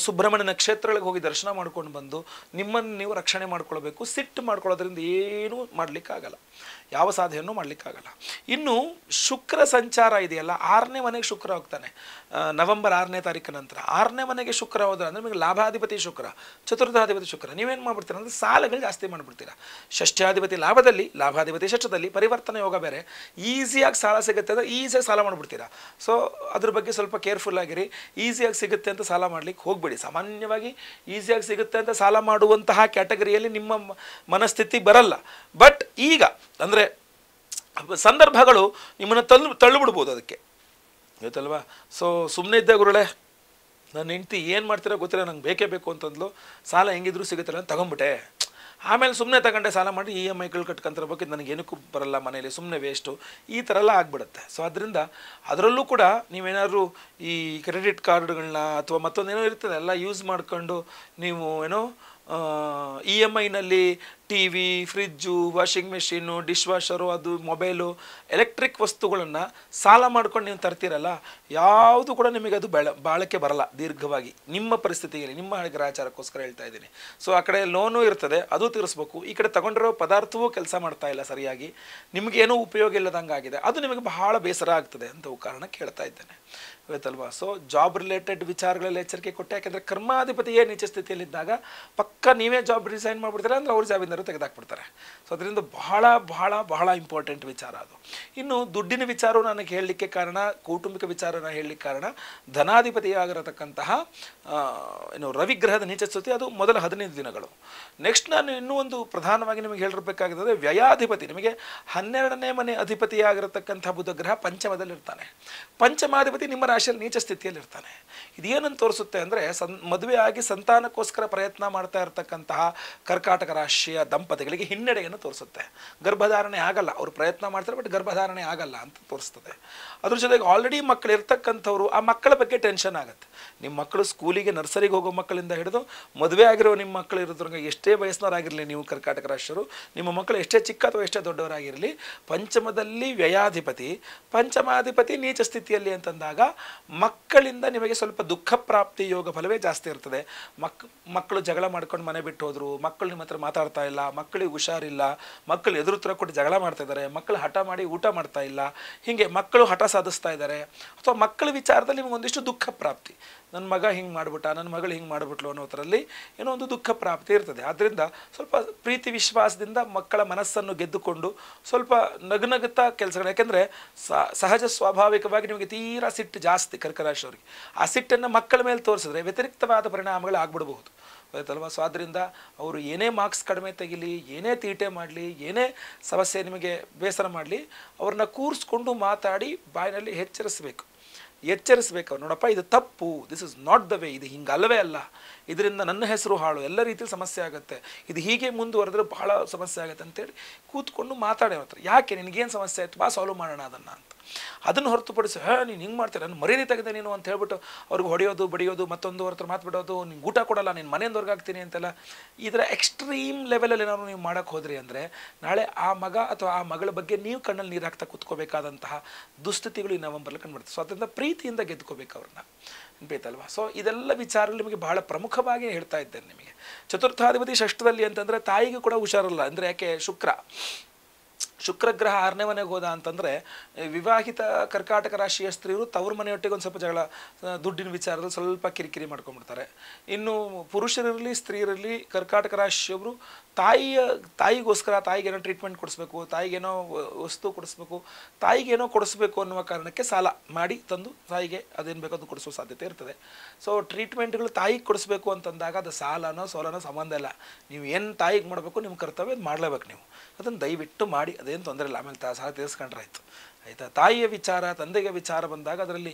ಸುಬ್ರಹ್ಮಣ್ಯನ ಕ್ಷೇತ್ರಗಳಿಗೆ ಹೋಗಿ ದರ್ಶನ ಮಾಡ್ಕೊಂಡು ಬಂದು ನಿಮ್ಮನ್ನು ನೀವು ರಕ್ಷಣೆ ಮಾಡ್ಕೊಳ್ಬೇಕು ಸಿಟ್ಟು ಮಾಡ್ಕೊಳ್ಳೋದ್ರಿಂದ ಏನೂ ಮಾಡಲಿಕ್ಕಾಗಲ್ಲ ಯಾವ ಸಾಧನೆಯನ್ನು ಮಾಡಲಿಕ್ಕಾಗಲ್ಲ ಇನ್ನು ಶುಕ್ರ ಸಂಚಾರ ಇದೆಯಲ್ಲ ಆರನೇ ಮನೆಗೆ ಶುಕ್ರ ಹೋಗ್ತಾನೆ ನವೆಂಬರ್ ಆರನೇ ತಾರೀಕು ನಂತರ ಆರನೇ ಮನೆಗೆ ಶುಕ್ರ ಹೋದ್ರೆ ಅಂದರೆ ನಿಮಗೆ ಲಾಭಾಧಿಪತಿ ಶುಕ್ರ ಚತುರ್ಥಾಧಿಪತಿ ಶುಕ್ರ ನೀವೇನು ಮಾಡ್ಬಿಡ್ತೀರ ಅಂದರೆ ಸಾಲಗಳು ಜಾಸ್ತಿ ಮಾಡಿಬಿಡ್ತೀರಾ ಷಷ್ಠಾಧಿಪತಿ ಲಾಭದಲ್ಲಿ ಲಾಭಾಧಿಪತಿ ಷಷ್ಠದಲ್ಲಿ ಪರಿವರ್ತನೆ ಯೋಗ ಬೇರೆ ಈಸಿಯಾಗಿ ಸಾಲ ಸಿಗುತ್ತೆ ಅಂದರೆ ಈಸಿಯಾಗಿ ಸಾಲ ಮಾಡಿಬಿಡ್ತೀರಾ ಸೊ ಅದ್ರ ಬಗ್ಗೆ ಸ್ವಲ್ಪ ಕೇರ್ಫುಲ್ ಆಗಿರಿ ಈಸಿಯಾಗಿ ಸಿಗುತ್ತೆ ಅಂತ ಸಾಲ ಮಾಡಲಿಕ್ಕೆ ಹೋಗಬೇಡಿ ಸಾಮಾನ್ಯವಾಗಿ ಈಸಿಯಾಗಿ ಸಿಗುತ್ತೆ ಅಂತ ಸಾಲ ಮಾಡುವಂತಹ ಕ್ಯಾಟಗರಿಯಲ್ಲಿ ನಿಮ್ಮ ಮನಸ್ಥಿತಿ ಬರಲ್ಲ ಬಟ್ ಈಗ ಅಂದರೆ ಸಂದರ್ಭಗಳು ನಿಮ್ಮನ್ನು ತಲ್ ತಳ್ಳಿಬಿಡ್ಬೋದು ಅದಕ್ಕೆ ಗೊತ್ತಲ್ವಾ ಸೊ ಸುಮ್ಮನೆ ಇದ್ದ ಗುರುಳೆ ನನ್ನ ಹೆಂಡ್ತಿ ಏನು ಮಾಡ್ತೀರೋ ಗೊತ್ತಿಲ್ಲ ನಂಗೆ ಬೇಕೇ ಬೇಕು ಅಂತಂದ್ಲು ಸಾಲ ಹೆಂಗಿದ್ರು ಸಿಗುತ್ತಲ್ಲ ತಗೊಂಬಿಟ್ಟೆ ಆಮೇಲೆ ಸುಮ್ಮನೆ ತಗೊಂಡೆ ಸಾಲ ಮಾಡಿ ಇ e ಎಮ್ ಐಗಳು ಕಟ್ಕೊಂತಿರ್ಬೇಕು ನನಗೆ ಏನಕ್ಕೂ ಬರಲ್ಲ ಮನೇಲಿ ಸುಮ್ಮನೆ ವೇಸ್ಟು ಈ ಥರ ಎಲ್ಲ ಆಗಿಬಿಡುತ್ತೆ ಸೊ ಅದರಿಂದ ಅದರಲ್ಲೂ ಕೂಡ ನೀವೇನಾದರೂ ಈ ಕ್ರೆಡಿಟ್ ಕಾರ್ಡ್ಗಳನ್ನ ಅಥವಾ ಮತ್ತೊಂದೇನೋ ಇರ್ತದೆ ಎಲ್ಲ ಯೂಸ್ ಮಾಡಿಕೊಂಡು ನೀವು ಏನೋ ಇ ಎಮ್ ಐನಲ್ಲಿ T V fridge washing machine dish washer ಅದು ಮೊಬೈಲು ಎಲೆಕ್ಟ್ರಿಕ್ ವಸ್ತುಗಳನ್ನು ಸಾಲ ಮಾಡ್ಕೊಂಡು ನೀವು ತರ್ತೀರಲ್ಲ ಯಾವುದು ಕೂಡ ನಿಮಗೆ ಅದು ಬೆಳ ಬಾಳಕೆ ಬರಲ್ಲ ದೀರ್ಘವಾಗಿ ನಿಮ್ಮ ಪರಿಸ್ಥಿತಿಯಲ್ಲಿ ನಿಮ್ಮ ಗ್ರಹಾಚಾರಕ್ಕೋಸ್ಕರ ಹೇಳ್ತಾ ಇದ್ದೀನಿ ಸೊ ಆ ಕಡೆ ಲೋನು ಇರ್ತದೆ ಅದು ತೀರಿಸ್ಬೇಕು ಈ ಕಡೆ ತಗೊಂಡಿರೋ ಪದಾರ್ಥವೂ ಕೆಲಸ ಮಾಡ್ತಾ ಇಲ್ಲ ಸರಿಯಾಗಿ ನಿಮಗೇನೂ ಉಪಯೋಗ ಇಲ್ಲದಂಗೆ ಆಗಿದೆ ಅದು ನಿಮಗೆ ಬಹಳ ಬೇಸರ ಆಗ್ತದೆ ಅಂತ ಕಾರಣ ಕೇಳ್ತಾ ಇದ್ದೇನೆ ಗೊತ್ತಲ್ವಾ ಸೊ ಜಾಬ್ ರಿಲೇಟೆಡ್ ವಿಚಾರಗಳಲ್ಲಿ ಎಚ್ಚರಿಕೆ ಕೊಟ್ಟೆ ಯಾಕೆಂದರೆ ಕರ್ಮಾಧಿಪತಿಯೇ ನೀಚ ಸ್ಥಿತಿಯಲ್ಲಿದ್ದಾಗ ಪಕ್ಕ ನೀವೇ ಜಾಬ್ ರಿಸೈನ್ ಮಾಡಿಬಿಡ್ತಾರೆ ಅಂದರೆ ಅವ್ರ ಜಾಬಿಂದರು ತೆಗೆದಾಕ್ಬಿಡ್ತಾರೆ ಸೊ ಅದರಿಂದ ಬಹಳ ಬಹಳ ಬಹಳ ಇಂಪಾರ್ಟೆಂಟ್ ವಿಚಾರ ಅದು ಇನ್ನು ದುಡ್ಡಿನ ವಿಚಾರ ನನಗೆ ಹೇಳಲಿಕ್ಕೆ ಕಾರಣ ಕೌಟುಂಬಿಕ ವಿಚಾರ ಹೇಳಲಿಕ್ಕೆ ಕಾರಣ ಧನಾಧಿಪತಿಯಾಗಿರತಕ್ಕಂತಹ ಏನು ರವಿಗ್ರಹದ ನೀಚ ಸ್ಥಿತಿ ಅದು ಮೊದಲ ಹದಿನೈದು ದಿನಗಳು ನೆಕ್ಸ್ಟ್ ನಾನು ಇನ್ನೂ ಒಂದು ಪ್ರಧಾನವಾಗಿ ನಿಮಗೆ ಹೇಳಿರಬೇಕಾಗಿದ್ದರೆ ವ್ಯಯಾಧಿಪತಿ ನಿಮಗೆ ಹನ್ನೆರಡನೇ ಮನೆ ಅಧಿಪತಿಯಾಗಿರತಕ್ಕಂಥ ಬುಧಗ್ರಹ ಪಂಚಮದಲ್ಲಿರ್ತಾನೆ ಪಂಚಮಾಧಿಪತಿ ನಿಮ್ಮ ರಾಶಿಯಲ್ಲಿ ನೀಚ ಸ್ಥಿತಿಯಲ್ಲಿರ್ತಾನೆ ಇದೇನನ್ನು ತೋರಿಸುತ್ತೆ ಅಂದರೆ ಸನ್ ಮದುವೆಯಾಗಿ ಆಗಿ ಸಂತಾನಕ್ಕೋಸ್ಕರ ಪ್ರಯತ್ನ ಮಾಡ್ತಾ ಇರತಕ್ಕಂತಹ ಕರ್ಕಾಟಕ ರಾಶಿಯ ದಂಪತಿಗಳಿಗೆ ಹಿನ್ನಡೆಯನ್ನು ತೋರಿಸುತ್ತೆ ಗರ್ಭಧಾರಣೆ ಆಗಲ್ಲ ಅವರು ಪ್ರಯತ್ನ ಮಾಡ್ತಾರೆ ಬಟ್ ಗರ್ಭ ಗರ್ಭಧಾರಣೆ ಆಗಲ್ಲ ಅಂತ ತೋರಿಸ್ತದೆ ಅದ್ರ ಜೊತೆಗೆ ಆಲ್ರೆಡಿ ಮಕ್ಕಳು ಇರ್ತಕ್ಕಂಥವ್ರು ಆ ಮಕ್ಕಳ ಬಗ್ಗೆ ಟೆನ್ಷನ್ ಆಗುತ್ತೆ ನಿಮ್ಮ ಮಕ್ಕಳು ಸ್ಕೂಲಿಗೆ ನರ್ಸರಿಗೆ ಹೋಗೋ ಮಕ್ಕಳಿಂದ ಹಿಡಿದು ಮದುವೆ ಆಗಿರೋ ನಿಮ್ಮ ಮಕ್ಕಳು ಇರೋದ್ರಿಂದ ಎಷ್ಟೇ ವಯಸ್ಸಿನವರಾಗಿರಲಿ ನೀವು ಕರ್ನಾಟಕ ರಾಷ್ಟ್ರರು ನಿಮ್ಮ ಮಕ್ಕಳು ಎಷ್ಟೇ ಚಿಕ್ಕ ಅಥವಾ ಎಷ್ಟೇ ದೊಡ್ಡವರಾಗಿರಲಿ ಪಂಚಮದಲ್ಲಿ ವ್ಯಯಾಧಿಪತಿ ಪಂಚಮಾಧಿಪತಿ ನೀಚ ಸ್ಥಿತಿಯಲ್ಲಿ ಅಂತಂದಾಗ ಮಕ್ಕಳಿಂದ ನಿಮಗೆ ಸ್ವಲ್ಪ ದುಃಖ ಪ್ರಾಪ್ತಿ ಯೋಗ ಫಲವೇ ಜಾಸ್ತಿ ಇರ್ತದೆ ಮಕ್ ಮಕ್ಕಳು ಜಗಳ ಮಾಡ್ಕೊಂಡು ಮನೆ ಬಿಟ್ಟು ಹೋದ್ರು ಮಕ್ಕಳು ನಿಮ್ಮ ಹತ್ರ ಮಾತಾಡ್ತಾ ಇಲ್ಲ ಮಕ್ಕಳಿಗೆ ಹುಷಾರಿಲ್ಲ ಮಕ್ಕಳು ಎದುರು ತರ ಕೊಟ್ಟು ಜಗಳ ಮಾಡ್ತಾ ಇದ್ದಾರೆ ಮಕ್ಕಳು ಹಠ ಮಾಡಿ ಮಾಡಿ ಊಟ ಮಾಡ್ತಾ ಇಲ್ಲ ಹೀಗೆ ಮಕ್ಕಳು ಹಠ ಸಾಧಿಸ್ತಾ ಇದ್ದಾರೆ ಅಥವಾ ಮಕ್ಕಳ ವಿಚಾರದಲ್ಲಿ ಒಂದಿಷ್ಟು ದುಃಖ ಪ್ರಾಪ್ತಿ ನನ್ನ ಮಗ ಹಿಂಗೆ ಮಾಡಿಬಿಟ್ಟ ನನ್ನ ಮಗಳು ಹಿಂಗೆ ಮಾಡಿಬಿಟ್ಲು ಅನ್ನೋದರಲ್ಲಿ ಏನೋ ಒಂದು ದುಃಖ ಪ್ರಾಪ್ತಿ ಇರ್ತದೆ ಆದ್ದರಿಂದ ಸ್ವಲ್ಪ ಪ್ರೀತಿ ವಿಶ್ವಾಸದಿಂದ ಮಕ್ಕಳ ಮನಸ್ಸನ್ನು ಗೆದ್ದುಕೊಂಡು ಸ್ವಲ್ಪ ನಗ್ನಗುತ್ತಾ ಕೆಲಸಗಳು ಯಾಕೆಂದರೆ ಸಹಜ ಸ್ವಾಭಾವಿಕವಾಗಿ ನಿಮಗೆ ತೀರಾ ಸಿಟ್ಟು ಜಾಸ್ತಿ ಕರ್ಕರಾಶಿಯವರಿಗೆ ಆ ಸಿಟ್ಟನ್ನು ಮಕ್ಕಳ ಮೇಲೆ ತೋರಿಸಿದ್ರೆ ವ್ಯತಿರಿಕ್ತವಾದ ಪರಿಣಾಮಗಳು ಆಗ್ಬಿಡಬಹುದು ಗೊತ್ತಾಯ್ತಲ್ವ ಸೊ ಆದ್ದರಿಂದ ಅವರು ಏನೇ ಮಾರ್ಕ್ಸ್ ಕಡಿಮೆ ತೆಗಿಲಿ ಏನೇ ತೀಟೆ ಮಾಡಲಿ ಏನೇ ಸಮಸ್ಯೆ ನಿಮಗೆ ಬೇಸರ ಮಾಡಲಿ ಅವ್ರನ್ನ ಕೂರಿಸ್ಕೊಂಡು ಮಾತಾಡಿ ಬಾಯಿನಲ್ಲಿ ಎಚ್ಚರಿಸ್ಬೇಕು ಎಚ್ಚರಿಸ್ಬೇಕು ನೋಡಪ್ಪ ಇದು ತಪ್ಪು this is not the way ಇದು ಅಲ್ಲವೇ ಅಲ್ಲ ಇದರಿಂದ ನನ್ನ ಹೆಸರು ಹಾಳು ಎಲ್ಲ ರೀತಿಯಲ್ಲಿ ಸಮಸ್ಯೆ ಆಗುತ್ತೆ ಇದು ಹೀಗೆ ಮುಂದುವರೆದ್ರೆ ಬಹಳ ಸಮಸ್ಯೆ ಆಗುತ್ತೆ ಅಂತೇಳಿ ಕೂತ್ಕೊಂಡು ಮಾತಾಡೋ ಹತ್ರ ಯಾಕೆ ನಿನಗೇನು ಸಮಸ್ಯೆ ಆಯಿತು ಬಾ ಸಾಲ್ವ್ ಮಾಡೋಣ ಅದನ್ನು ಅಂತ ಅದನ್ನು ಹೊರತುಪಡಿಸಿ ಹಾ ನೀನು ಹಿಂಗೆ ಮಾಡ್ತೀರ ನಾನು ಮರ್ಯಾದೆ ತೆಗೆದೆ ನೀನು ಅಂತ ಹೇಳ್ಬಿಟ್ಟು ಅವ್ರಿಗೆ ಹೊಡೆಯೋದು ಬಡಿಯೋದು ಮತ್ತೊಂದು ಅವ್ರ ಹತ್ರ ಮಾತು ಬಿಡೋದು ನಿಂಗೆ ಊಟ ಕೊಡಲ್ಲ ನೀನು ಮನೆಯಿಂದ ಆಗ್ತೀನಿ ಅಂತೆಲ್ಲ ಇದರ ಎಕ್ಸ್ಟ್ರೀಮ್ ಲೆವೆಲಲ್ಲಿ ಏನಾದ್ರು ನೀವು ಮಾಡೋಕ್ಕೆ ಹೋದ್ರಿ ಅಂದರೆ ನಾಳೆ ಆ ಮಗ ಅಥವಾ ಆ ಮಗಳ ಬಗ್ಗೆ ನೀವು ಕಣ್ಣಲ್ಲಿ ನೀರು ಹಾಕ್ತಾ ಕೂತ್ಕೋಬೇಕಾದಂತಹ ದುಸ್ಥಿತಿಗಳು ಈ ನವಂಬರ್ಲಿ ಕಂಡುಬಿಡ್ತೀವಿ ಸೊ ಅದರಿಂದ ಪ್ರೀತಿಯಿಂದ ಗೆದ್ಕೋಬೇಕು ಅವ್ರನ್ನ ಬೇತಲ್ವಾ ಸೊ ಇದೆಲ್ಲ ವಿಚಾರಗಳು ನಿಮಗೆ ಬಹಳ ಪ್ರಮುಖವಾಗಿ ಹೇಳ್ತಾ ಇದ್ದೇನೆ ನಿಮಗೆ ಚತುರ್ಥಾಧಿಪತಿ ಷಷ್ಠದಲ್ಲಿ ಅಂತಂದರೆ ತಾಯಿಗೂ ಕೂಡ ಹುಷಾರಲ್ಲ ಅಂದರೆ ಯಾಕೆ ಶುಕ್ರ ಶುಕ್ರಗ್ರಹ ಆರನೇ ಮನೆಗೆ ಹೋದ ಅಂತಂದರೆ ವಿವಾಹಿತ ಕರ್ಕಾಟಕ ರಾಶಿಯ ಸ್ತ್ರೀಯರು ತವ್ರ ಮನೆಯೊಟ್ಟಿಗೆ ಒಂದು ಸ್ವಲ್ಪ ಜಗಳ ದುಡ್ಡಿನ ವಿಚಾರದಲ್ಲಿ ಸ್ವಲ್ಪ ಕಿರಿಕಿರಿ ಮಾಡ್ಕೊಂಡ್ಬಿಡ್ತಾರೆ ಇನ್ನು ಪುರುಷರಿರಲಿ ಸ್ತ್ರೀಯರಲ್ಲಿ ಕರ್ಕಾಟಕ ರಾಶಿಯವರು ತಾಯಿಯ ತಾಯಿಗೋಸ್ಕರ ತಾಯಿಗೇನೋ ಟ್ರೀಟ್ಮೆಂಟ್ ಕೊಡಿಸ್ಬೇಕು ತಾಯಿಗೇನೋ ವಸ್ತು ಕೊಡಿಸ್ಬೇಕು ತಾಯಿಗೇನೋ ಕೊಡಿಸ್ಬೇಕು ಅನ್ನುವ ಕಾರಣಕ್ಕೆ ಸಾಲ ಮಾಡಿ ತಂದು ತಾಯಿಗೆ ಅದೇನು ಬೇಕೋ ಅದು ಕೊಡಿಸೋ ಸಾಧ್ಯತೆ ಇರ್ತದೆ ಸೊ ಟ್ರೀಟ್ಮೆಂಟ್ಗಳು ತಾಯಿಗೆ ಕೊಡಿಸ್ಬೇಕು ಅಂತಂದಾಗ ಅದು ಸಾಲನೋ ಸೋಲನೋ ಸಂಬಂಧ ಇಲ್ಲ ನೀವು ಏನು ತಾಯಿಗೆ ಮಾಡಬೇಕು ನಿಮ್ಮ ಕರ್ತವ್ಯ ಮಾಡಲೇಬೇಕು ನೀವು ಅದನ್ನು ದಯವಿಟ್ಟು ಮಾಡಿ ಅದೇ ಏನು ತೊಂದರೆ ಇಲ್ಲ ಆಮೇಲೆ ತಾ ಸಹ ತೀರಿಸ್ಕೊಂಡ್ರಾಯ್ತು ಆಯಿತಾ ತಾಯಿಯ ವಿಚಾರ ತಂದೆಗೆ ವಿಚಾರ ಬಂದಾಗ ಅದರಲ್ಲಿ